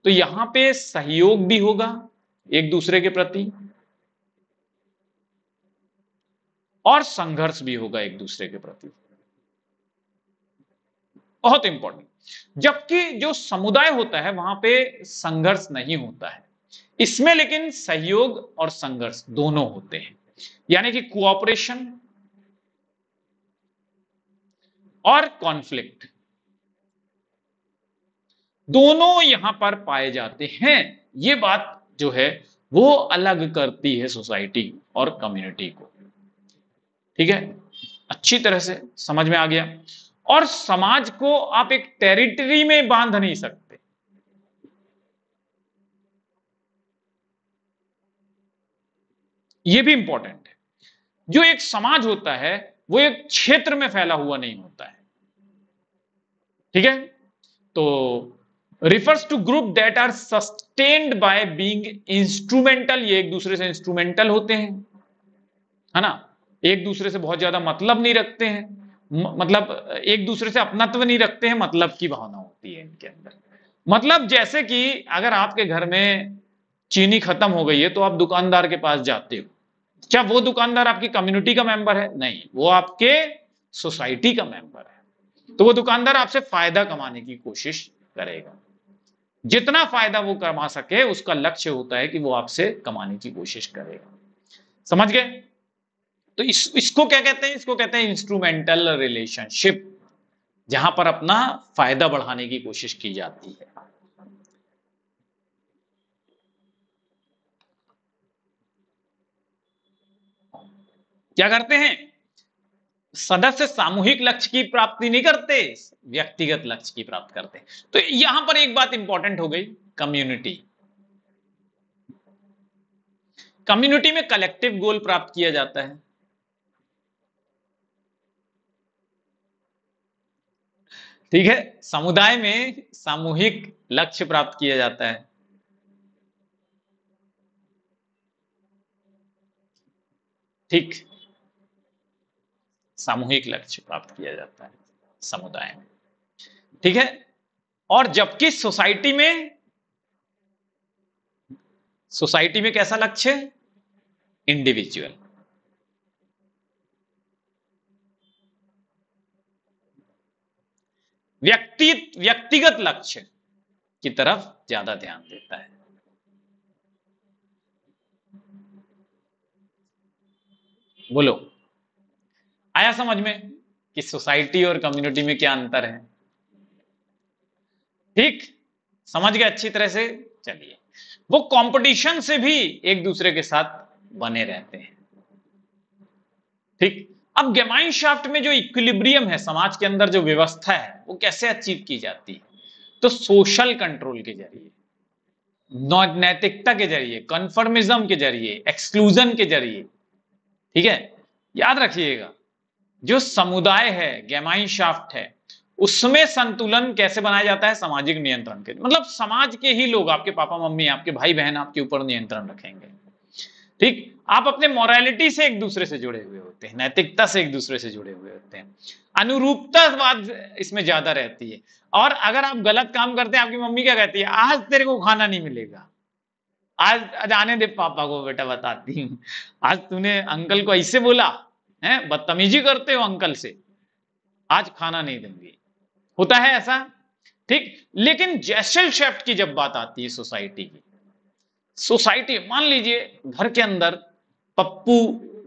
तो यहां पे सहयोग भी होगा एक दूसरे के प्रति और संघर्ष भी होगा एक दूसरे के प्रति बहुत इंपॉर्टेंट जबकि जो समुदाय होता है वहां पे संघर्ष नहीं होता है इसमें लेकिन सहयोग और संघर्ष दोनों होते हैं यानी कि कोऑपरेशन और कॉन्फ्लिक्ट दोनों यहां पर पाए जाते हैं ये बात जो है वो अलग करती है सोसाइटी और कम्युनिटी को ठीक है अच्छी तरह से समझ में आ गया और समाज को आप एक टेरिटरी में बांध नहीं सकते यह भी इंपॉर्टेंट है जो एक समाज होता है वो एक क्षेत्र में फैला हुआ नहीं होता है ठीक है तो refers to group that are sustained by being instrumental ये एक दूसरे से इंस्ट्रूमेंटल होते हैं है ना एक दूसरे से बहुत ज्यादा मतलब नहीं रखते हैं मतलब एक दूसरे से अपनत्व नहीं रखते हैं मतलब की भावना होती है इनके अंदर मतलब जैसे कि अगर आपके घर में चीनी खत्म हो गई है तो आप दुकानदार के पास जाते हो क्या वो दुकानदार आपकी कम्युनिटी का मेंबर है नहीं वो आपके सोसाइटी का मेंबर है तो वो दुकानदार आपसे फायदा कमाने की कोशिश करेगा जितना फायदा वो कमा सके उसका लक्ष्य होता है कि वो आपसे कमाने की कोशिश करेगा समझ गए तो इस इसको क्या कहते हैं इसको कहते हैं इंस्ट्रूमेंटल रिलेशनशिप जहां पर अपना फायदा बढ़ाने की कोशिश की जाती है क्या करते हैं सदस्य सामूहिक लक्ष्य की प्राप्ति नहीं करते व्यक्तिगत लक्ष्य की प्राप्ति करते तो यहां पर एक बात इंपॉर्टेंट हो गई कम्युनिटी कम्युनिटी में कलेक्टिव गोल प्राप्त किया जाता है ठीक है समुदाय में सामूहिक लक्ष्य प्राप्त किया जाता है ठीक सामूहिक लक्ष्य प्राप्त किया जाता है समुदाय में ठीक है और जबकि सोसाइटी में सोसाइटी में कैसा लक्ष्य इंडिविजुअल व्यक्ति व्यक्तिगत लक्ष्य की तरफ ज्यादा ध्यान देता है बोलो आया समझ में कि सोसाइटी और कम्युनिटी में क्या अंतर है ठीक समझ गए अच्छी तरह से चलिए वो कंपटीशन से भी एक दूसरे के साथ बने रहते हैं ठीक अब गेमाइन शाफ्ट में जो इक्विलिब्रियम है समाज के अंदर जो व्यवस्था है वो कैसे अचीव की जाती है तो सोशल कंट्रोल के जरिए नैतिकता के जरिए कन्फर्मिज्म के जरिए एक्सक्लूजन के जरिए ठीक है याद रखिएगा जो समुदाय है गैमाइन शाफ्ट है उसमें संतुलन कैसे बनाया जाता है सामाजिक नियंत्रण के मतलब समाज के ही लोग आपके पापा मम्मी आपके भाई बहन आपके ऊपर नियंत्रण रखेंगे ठीक आप अपने मोरालिटी से एक दूसरे से जुड़े हुए होते हैं नैतिकता से एक दूसरे से जुड़े हुए होते हैं अनुरूपतावाद इसमें ज्यादा रहती है और अगर आप गलत काम करते हैं आपकी मम्मी क्या कहती है आज तेरे को खाना नहीं मिलेगा आज आज आने दे पापा को बेटा बताती हूँ आज तूने अंकल को ऐसे बोला है बदतमीजी करते हो अंकल से आज खाना नहीं देंगे होता है ऐसा ठीक लेकिन जैसल शेफ्ट की जब बात आती है सोसाइटी की सोसाइटी मान लीजिए घर के अंदर पप्पू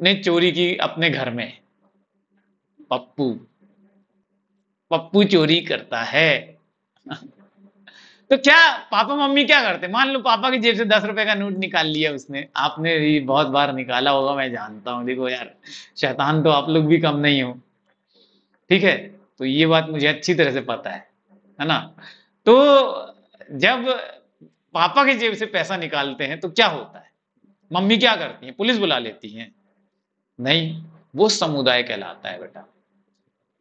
ने चोरी की अपने घर में पप्पू पप्पू चोरी करता है तो क्या पापा मम्मी क्या करते मान लो पापा की जेब से दस रुपए का नोट निकाल लिया उसने आपने भी बहुत बार निकाला होगा मैं जानता हूं देखो यार शैतान तो आप लोग भी कम नहीं हो ठीक है तो ये बात मुझे अच्छी तरह से पता है है ना तो जब पापा के जेब से पैसा निकालते हैं तो क्या होता है मम्मी क्या करती है पुलिस बुला लेती है नहीं वो समुदाय कहलाता है बेटा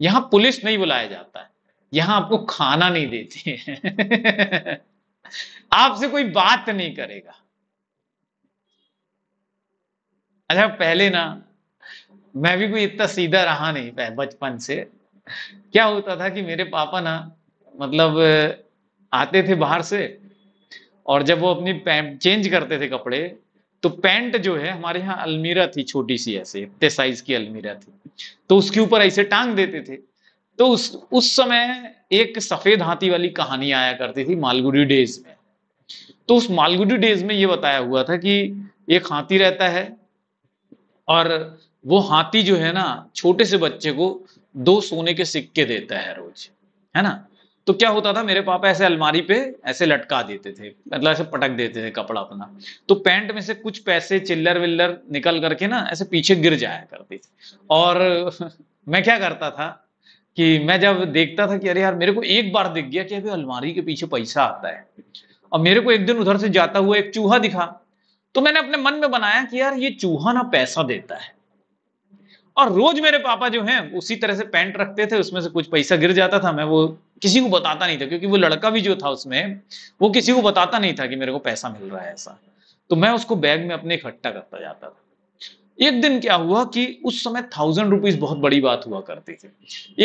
यहाँ पुलिस नहीं बुलाया जाता है यहाँ आपको खाना नहीं देती है आपसे कोई बात नहीं करेगा अच्छा पहले ना मैं भी कोई इतना सीधा रहा नहीं पाया बचपन से क्या होता था कि मेरे पापा ना मतलब आते थे बाहर से और जब वो अपनी पैंट चेंज करते थे कपड़े तो पैंट जो है हमारे यहाँ अलमीरा थी छोटी सी ऐसे इतने साइज की अलमीरा थी तो उसके ऊपर ऐसे टांग देते थे तो उस उस समय एक सफेद हाथी वाली कहानी आया करती थी मालगुडी डेज में तो उस मालगुडी डेज में ये बताया हुआ था कि एक हाथी रहता है और वो हाथी जो है ना छोटे से बच्चे को दो सोने के सिक्के देता है रोज है ना तो क्या होता था मेरे पापा ऐसे अलमारी पे ऐसे लटका देते थे मतलब ऐसे पटक देते थे कपड़ा अपना तो पैंट में से कुछ पैसे चिल्लर विल्लर निकल करके ना ऐसे पीछे गिर जाया करते थे और मैं क्या करता था कि मैं जब देखता था कि अरे यार मेरे को एक बार दिख गया कि अभी अलमारी के पीछे पैसा आता है और मेरे को एक दिन उधर से जाता हुआ एक चूहा दिखा तो मैंने अपने मन में बनाया कि यार ये चूहा ना पैसा देता है और रोज मेरे पापा जो हैं उसी तरह से पैंट रखते थे उसमें से कुछ पैसा गिर जाता था मैं वो किसी को बताता नहीं था क्योंकि वो लड़का भी जो था उसमें वो किसी को बताता नहीं था कि मेरे को पैसा मिल रहा है ऐसा तो मैं उसको बैग में अपने इकट्ठा करता जाता था एक दिन क्या हुआ कि उस समय थाउजेंड रुपीज बहुत बड़ी बात हुआ करती थी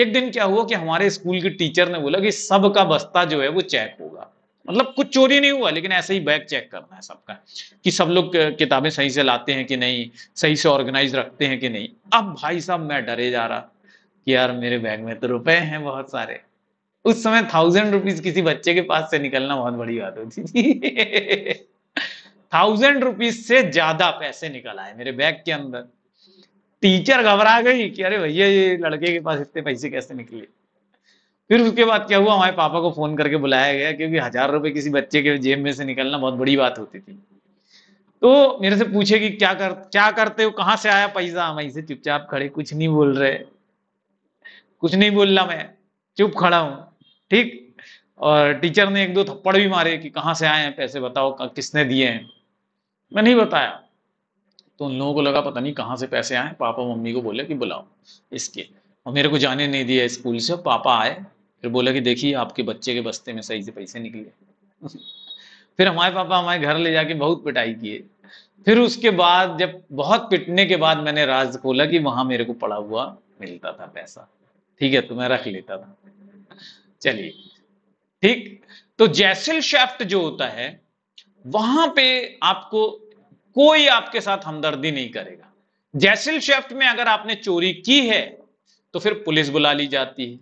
एक दिन क्या हुआ कि हमारे स्कूल की टीचर ने बोला कि सबका बस्ता जो है वो चेक होगा मतलब कुछ चोरी नहीं हुआ लेकिन ऐसे ही बैग चेक करना है सबका कि सब लोग किताबें सही से लाते हैं कि नहीं सही से ऑर्गेनाइज रखते हैं कि नहीं अब भाई साहब मैं डरे जा रहा कि यार मेरे बैग में तो रुपए हैं बहुत सारे उस समय थाउजेंड रुपीज किसी बच्चे के पास से निकलना बहुत बड़ी बात होती थी थाउजेंड रुपीज से ज्यादा पैसे निकल आए मेरे बैग के अंदर टीचर घबरा गई कि अरे भैया ये लड़के के पास इतने पैसे कैसे निकले फिर उसके बाद क्या हुआ हमारे पापा को फोन करके बुलाया गया क्योंकि हजार रुपए किसी बच्चे के जेब में से निकलना बहुत बड़ी बात होती थी तो मेरे से पूछे कि क्या कर क्या करते हो कहाँ से आया पैसा हम ऐसे चुपचाप खड़े कुछ नहीं बोल रहे कुछ नहीं बोल रहा मैं चुप खड़ा हूँ ठीक और टीचर ने एक दो थप्पड़ भी मारे कि कहां से आए हैं पैसे बताओ किसने दिए हैं मैं नहीं बताया तो उन लोगों को लगा पता नहीं कहां से पैसे आए पापा मम्मी को बोले कि बुलाओ इसके और मेरे को जाने नहीं दिया स्कूल से पापा आए फिर बोले कि देखिए आपके बच्चे के बस्ते में सही से पैसे निकले फिर हमारे पापा हमारे घर ले जाके बहुत पिटाई किए फिर उसके बाद जब बहुत पिटने के बाद मैंने राज खोला कि वहां मेरे को पड़ा हुआ मिलता था पैसा ठीक है तो मैं रख लेता था चलिए ठीक तो जैसल शेफ्ट जो होता है वहां पे आपको कोई आपके साथ हमदर्दी नहीं करेगा जैसल शेफ्ट में अगर आपने चोरी की है तो फिर पुलिस बुला ली जाती है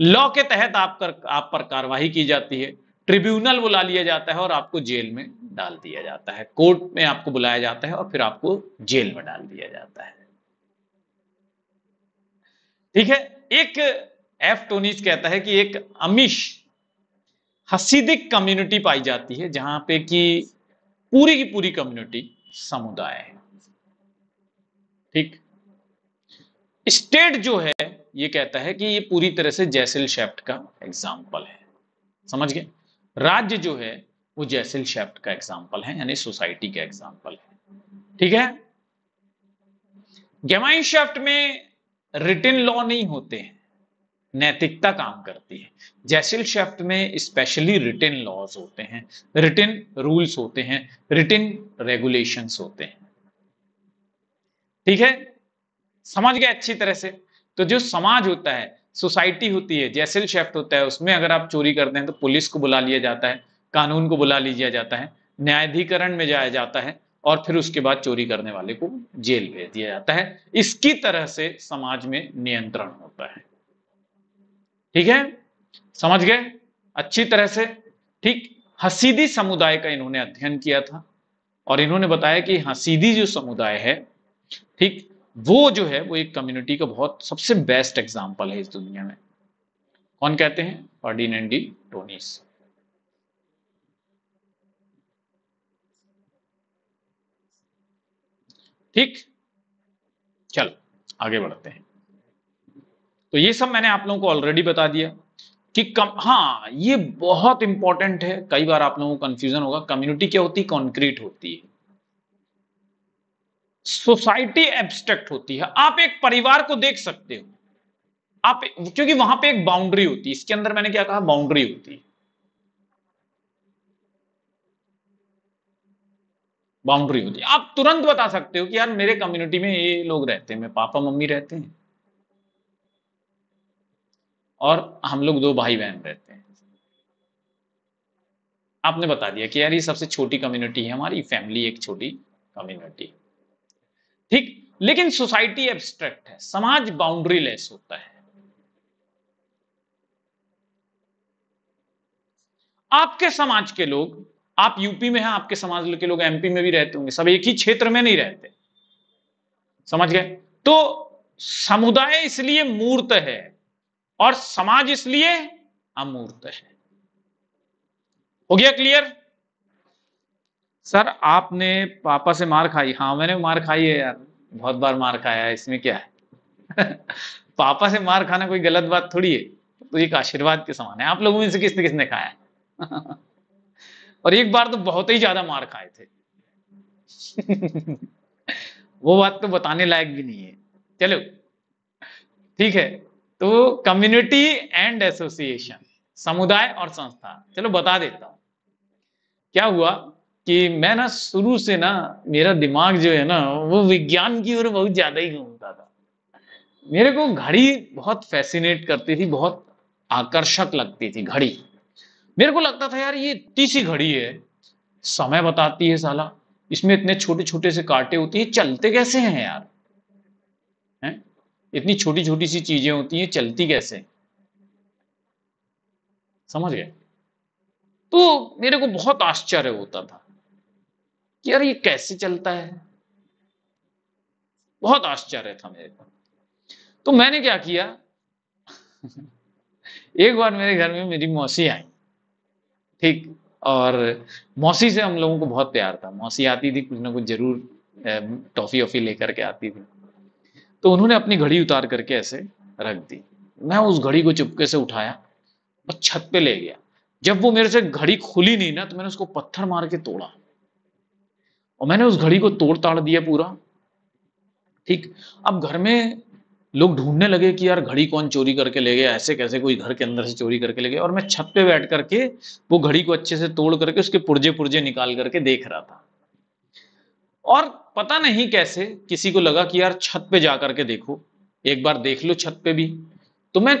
लॉ के तहत आप पर आप पर कार्रवाई की जाती है ट्रिब्यूनल बुला लिया जाता है और आपको जेल में डाल दिया जाता है कोर्ट में आपको बुलाया जाता है और फिर आपको जेल में डाल दिया जाता है ठीक है एक एफ टोनिच कहता है कि एक अमिश हसीदिक कम्युनिटी पाई जाती है जहां पे कि पूरी की पूरी कम्युनिटी समुदाय है ठीक स्टेट जो है ये कहता है कि ये पूरी तरह से जैसिल शेफ्ट का एग्जाम्पल है समझ गए राज्य जो है वो जैसिल शेफ्ट का एग्जाम्पल है यानी सोसाइटी का एग्जाम्पल है ठीक है गेमाइन शेफ्ट में रिटर्न लॉ नहीं होते हैं नैतिकता काम करती है जैसिल शब्द में स्पेशली रिटर्न लॉज होते हैं रिटर्न रूल्स होते हैं रिटर्न रेगुलेशन होते हैं ठीक है समझ गए अच्छी तरह से तो जो समाज होता है सोसाइटी होती है जैसिल शेफ्ट होता है उसमें अगर आप चोरी करते हैं तो पुलिस को बुला लिया जाता है कानून को बुला लिया जाता है न्यायाधिकरण में जाया जाता है और फिर उसके बाद चोरी करने वाले को जेल भेज दिया जाता है इसकी तरह से समाज में नियंत्रण होता है ठीक है समझ गए अच्छी तरह से ठीक हसीदी समुदाय का इन्होंने अध्ययन किया था और इन्होंने बताया कि हसीदी जो समुदाय है ठीक वो जो है वो एक कम्युनिटी का बहुत सबसे बेस्ट एग्जाम्पल है इस दुनिया में कौन कहते हैं फर्डिनेंड डी टोनीस ठीक चलो आगे बढ़ते हैं तो ये सब मैंने आप लोगों को ऑलरेडी बता दिया कि कम हाँ ये बहुत इंपॉर्टेंट है कई बार आप लोगों को कंफ्यूजन होगा कम्युनिटी क्या होती है कॉन्क्रीट होती है सोसाइटी एब्स्ट्रैक्ट होती है आप एक परिवार को देख सकते हो आप क्योंकि वहां पे एक बाउंड्री होती है इसके अंदर मैंने क्या कहा बाउंड्री होती है बाउंड्री होती है आप तुरंत बता सकते हो कि यार मेरे कम्युनिटी में ये लोग रहते हैं मेरे पापा मम्मी रहते हैं और हम लोग दो भाई बहन रहते हैं आपने बता दिया कि यार ये सबसे छोटी कम्युनिटी है हमारी फैमिली एक छोटी कम्युनिटी ठीक लेकिन सोसाइटी एब्स्ट्रैक्ट है समाज बाउंड्री लेस होता है आपके समाज के लोग आप यूपी में हैं आपके समाज के लोग एमपी में भी रहते होंगे सब एक ही क्षेत्र में नहीं रहते समझ गए तो समुदाय इसलिए मूर्त है और समाज इसलिए अमूर्त है हो गया क्लियर सर आपने पापा से मार खाई हाँ मैंने मार खाई है यार बहुत बार मार खाया है इसमें क्या है पापा से मार खाना कोई गलत बात थोड़ी है तो एक आशीर्वाद के समान है आप लोगों में से किसने किसने खाया और एक बार तो बहुत ही ज्यादा मार खाए थे वो बात तो बताने लायक भी नहीं है चलो ठीक है तो कम्युनिटी एंड एसोसिएशन समुदाय और संस्था चलो बता देता हूं क्या हुआ कि मैं ना शुरू से ना मेरा दिमाग जो है ना वो विज्ञान की ओर बहुत ज्यादा ही घूमता था मेरे को घड़ी बहुत फैसिनेट करती थी बहुत आकर्षक लगती थी घड़ी मेरे को लगता था यार ये इतनी सी घड़ी है समय बताती है साला इसमें इतने छोटे छोटे से कांटे होते हैं चलते कैसे हैं यार हैं इतनी छोटी छोटी सी चीजें होती हैं चलती कैसे समझ गए तो मेरे को बहुत आश्चर्य होता था कि यार ये कैसे चलता है बहुत आश्चर्य था मेरे को तो मैंने क्या किया एक बार मेरे घर में मेरी मौसी आई ठीक और मौसी से हम लोगों को बहुत प्यार था मौसी आती थी कुछ ना कुछ जरूर टॉफी ऑफी लेकर के आती थी तो उन्होंने अपनी घड़ी उतार करके ऐसे रख दी मैं उस घड़ी को चुपके से उठाया और छत पे ले गया जब वो मेरे से घड़ी खुली नहीं ना तो मैंने उसको पत्थर मार के तोड़ा और मैंने उस घड़ी को तोड़ ताड़ दिया पूरा ठीक अब घर में लोग ढूंढने लगे कि यार घड़ी कौन चोरी करके ले गया ऐसे कैसे कोई घर के अंदर से चोरी करके ले गया और मैं छत पे बैठ करके वो घड़ी को अच्छे से तोड़ करके उसके पुर्जे पुर्जे निकाल करके देख रहा था और पता नहीं कैसे किसी को लगा कि यार छत पे जा करके देखो एक बार देख लो छत पे भी तो मैं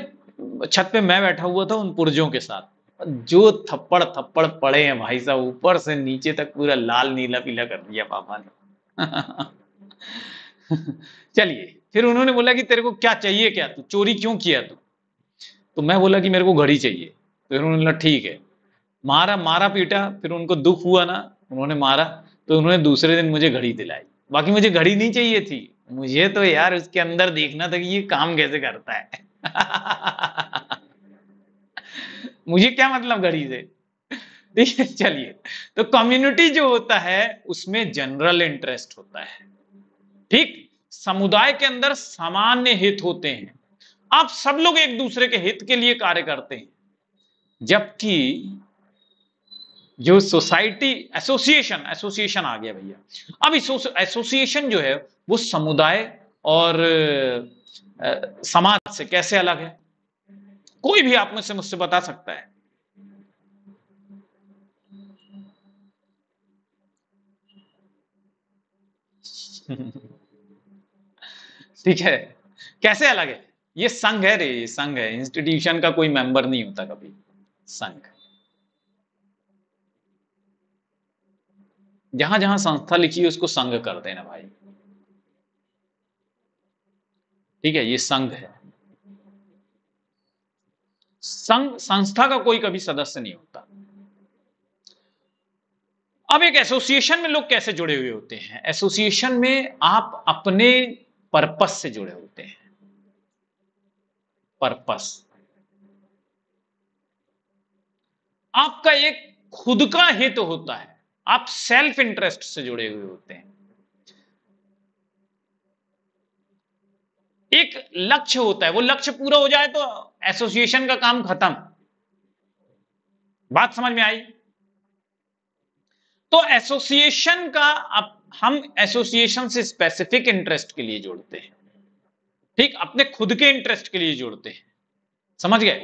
छत पे मैं बैठा हुआ था उन पुर्जों के साथ जो थप्पड़ थप्पड़ पड़े हैं भाई साहब ऊपर से नीचे तक पूरा लाल नीला पीला कर दिया पापा ने चलिए फिर उन्होंने बोला कि तेरे को क्या चाहिए क्या तू चोरी क्यों किया तू तो मैं बोला कि मेरे को घड़ी चाहिए तो फिर उन्होंने बोला ठीक है मारा मारा पीटा फिर उनको दुख हुआ ना उन्होंने मारा तो उन्होंने दूसरे दिन मुझे घड़ी दिलाई बाकी मुझे घड़ी नहीं चाहिए थी मुझे तो यार उसके अंदर देखना था कि ये काम कैसे करता है मुझे क्या मतलब घड़ी से देखिए चलिए तो कम्युनिटी जो होता है उसमें जनरल इंटरेस्ट होता है ठीक समुदाय के अंदर सामान्य हित होते हैं आप सब लोग एक दूसरे के हित के लिए कार्य करते हैं जबकि जो सोसाइटी एसोसिएशन एसोसिएशन आ गया भैया अब इस एसोसिएशन जो है वो समुदाय और आ, समाज से कैसे अलग है कोई भी आप में से मुझसे बता सकता है ठीक है कैसे अलग है ये संघ है रे संघ है इंस्टीट्यूशन का कोई मेंबर नहीं होता कभी संघ जहां जहां संस्था लिखी है उसको संघ कर देना भाई ठीक है ये संघ है संघ संस्था का कोई कभी सदस्य नहीं होता अब एक एसोसिएशन में लोग कैसे जुड़े हुए होते हैं एसोसिएशन में आप अपने पर्पस से जुड़े होते हैं पर्पस आपका एक खुद का हित तो होता है आप सेल्फ इंटरेस्ट से जुड़े हुए होते हैं एक लक्ष्य होता है वो लक्ष्य पूरा हो जाए तो एसोसिएशन का काम खत्म बात समझ में आई तो एसोसिएशन का अब हम एसोसिएशन से स्पेसिफिक इंटरेस्ट के लिए जोड़ते हैं ठीक अपने खुद के इंटरेस्ट के लिए जोड़ते हैं समझ गए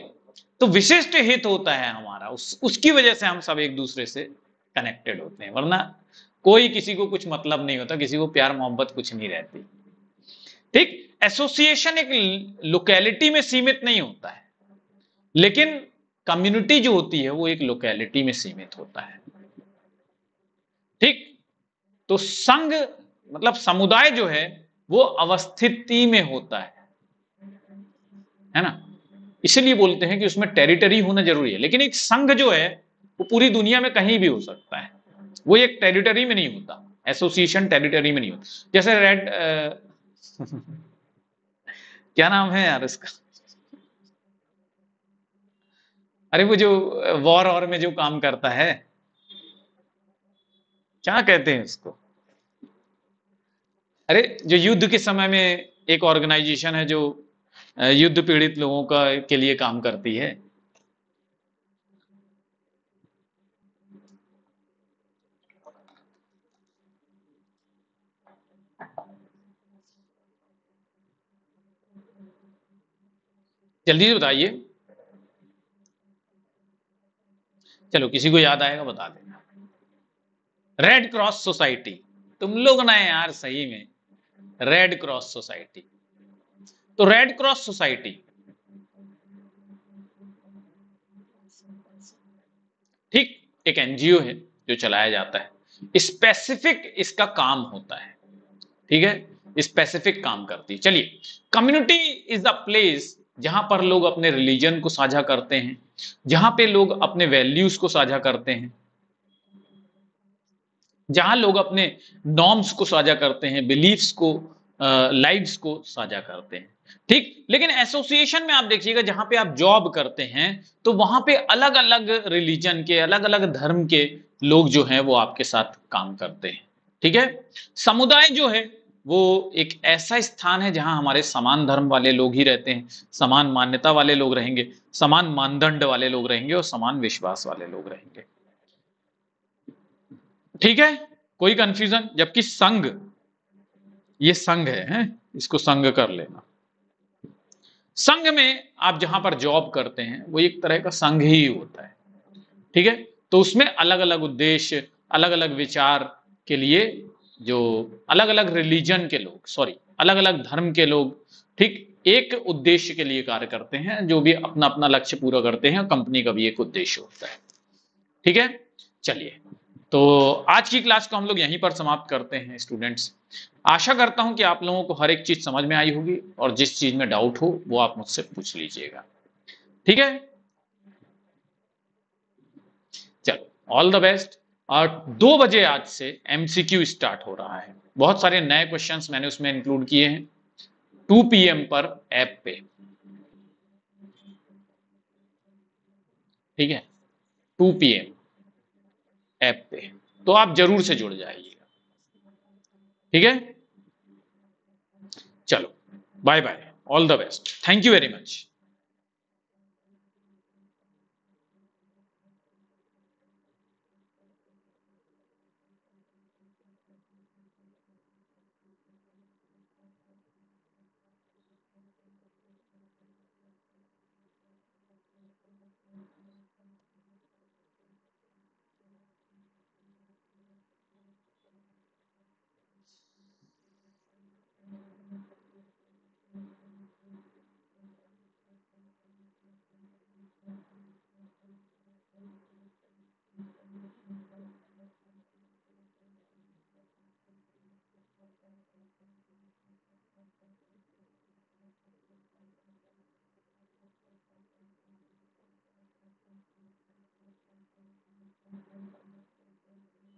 तो विशिष्ट हित होता है हमारा उस उसकी वजह से हम सब एक दूसरे से कनेक्टेड होते हैं वरना कोई किसी को कुछ मतलब नहीं होता किसी को प्यार मोहब्बत कुछ नहीं रहती ठीक एसोसिएशन एक लोकेलिटी में सीमित नहीं होता है लेकिन कम्युनिटी जो होती है वो एक लोकेलिटी में सीमित होता है ठीक तो संघ मतलब समुदाय जो है वो अवस्थिति में होता है है ना इसलिए बोलते हैं कि उसमें टेरिटरी होना जरूरी है लेकिन एक संघ जो है वो पूरी दुनिया में कहीं भी हो सकता है वो एक टेरिटरी में नहीं होता एसोसिएशन टेरिटरी में नहीं होता जैसे रेड आ, क्या नाम है यार इसका अरे वो जो वॉर और में जो काम करता है क्या कहते हैं उसको अरे जो युद्ध के समय में एक ऑर्गेनाइजेशन है जो युद्ध पीड़ित लोगों का के लिए काम करती है जल्दी से बताइए चलो किसी को याद आएगा बता देना रेड क्रॉस सोसाइटी तुम लोग ना यार सही में रेड क्रॉस सोसाइटी तो रेड क्रॉस सोसाइटी ठीक एक एनजीओ है जो चलाया जाता है स्पेसिफिक इसका काम होता है ठीक है स्पेसिफिक काम करती है चलिए कम्युनिटी इज द प्लेस जहां पर लोग अपने रिलीजन को साझा करते हैं जहां पे लोग अपने वैल्यूज को साझा करते हैं जहां लोग अपने नॉर्म्स को साझा करते हैं बिलीफ्स को लाइव्स को साझा करते हैं ठीक लेकिन एसोसिएशन में आप देखिएगा जहां पे आप जॉब करते हैं तो वहां पे अलग अलग रिलीजन के अलग अलग धर्म के लोग जो हैं वो आपके साथ काम करते हैं ठीक है समुदाय जो है वो एक ऐसा स्थान है जहां हमारे समान धर्म वाले लोग ही रहते हैं समान मान्यता वाले लोग रहेंगे समान मानदंड वाले लोग रहेंगे और समान विश्वास वाले लोग रहेंगे ठीक है कोई कंफ्यूजन जबकि संघ ये संघ है, है इसको संघ कर लेना संघ में आप जहां पर जॉब करते हैं वो एक तरह का संघ ही होता है ठीक है तो उसमें अलग अलग उद्देश्य अलग अलग विचार के लिए जो अलग अलग रिलीजन के लोग सॉरी अलग अलग धर्म के लोग ठीक एक उद्देश्य के लिए कार्य करते हैं जो भी अपना अपना लक्ष्य पूरा करते हैं कंपनी का भी एक उद्देश्य होता है ठीक है चलिए तो आज की क्लास को हम लोग यहीं पर समाप्त करते हैं स्टूडेंट्स आशा करता हूं कि आप लोगों को हर एक चीज समझ में आई होगी और जिस चीज में डाउट हो वो आप मुझसे पूछ लीजिएगा ठीक है चलो ऑल द बेस्ट और दो बजे आज से एमसीक्यू स्टार्ट हो रहा है बहुत सारे नए क्वेश्चंस मैंने उसमें इंक्लूड किए हैं 2 पीएम पर ऐप पे ठीक है 2 पीएम ऐप पे तो आप जरूर से जुड़ जाइएगा ठीक है चलो bye bye all the best thank you very much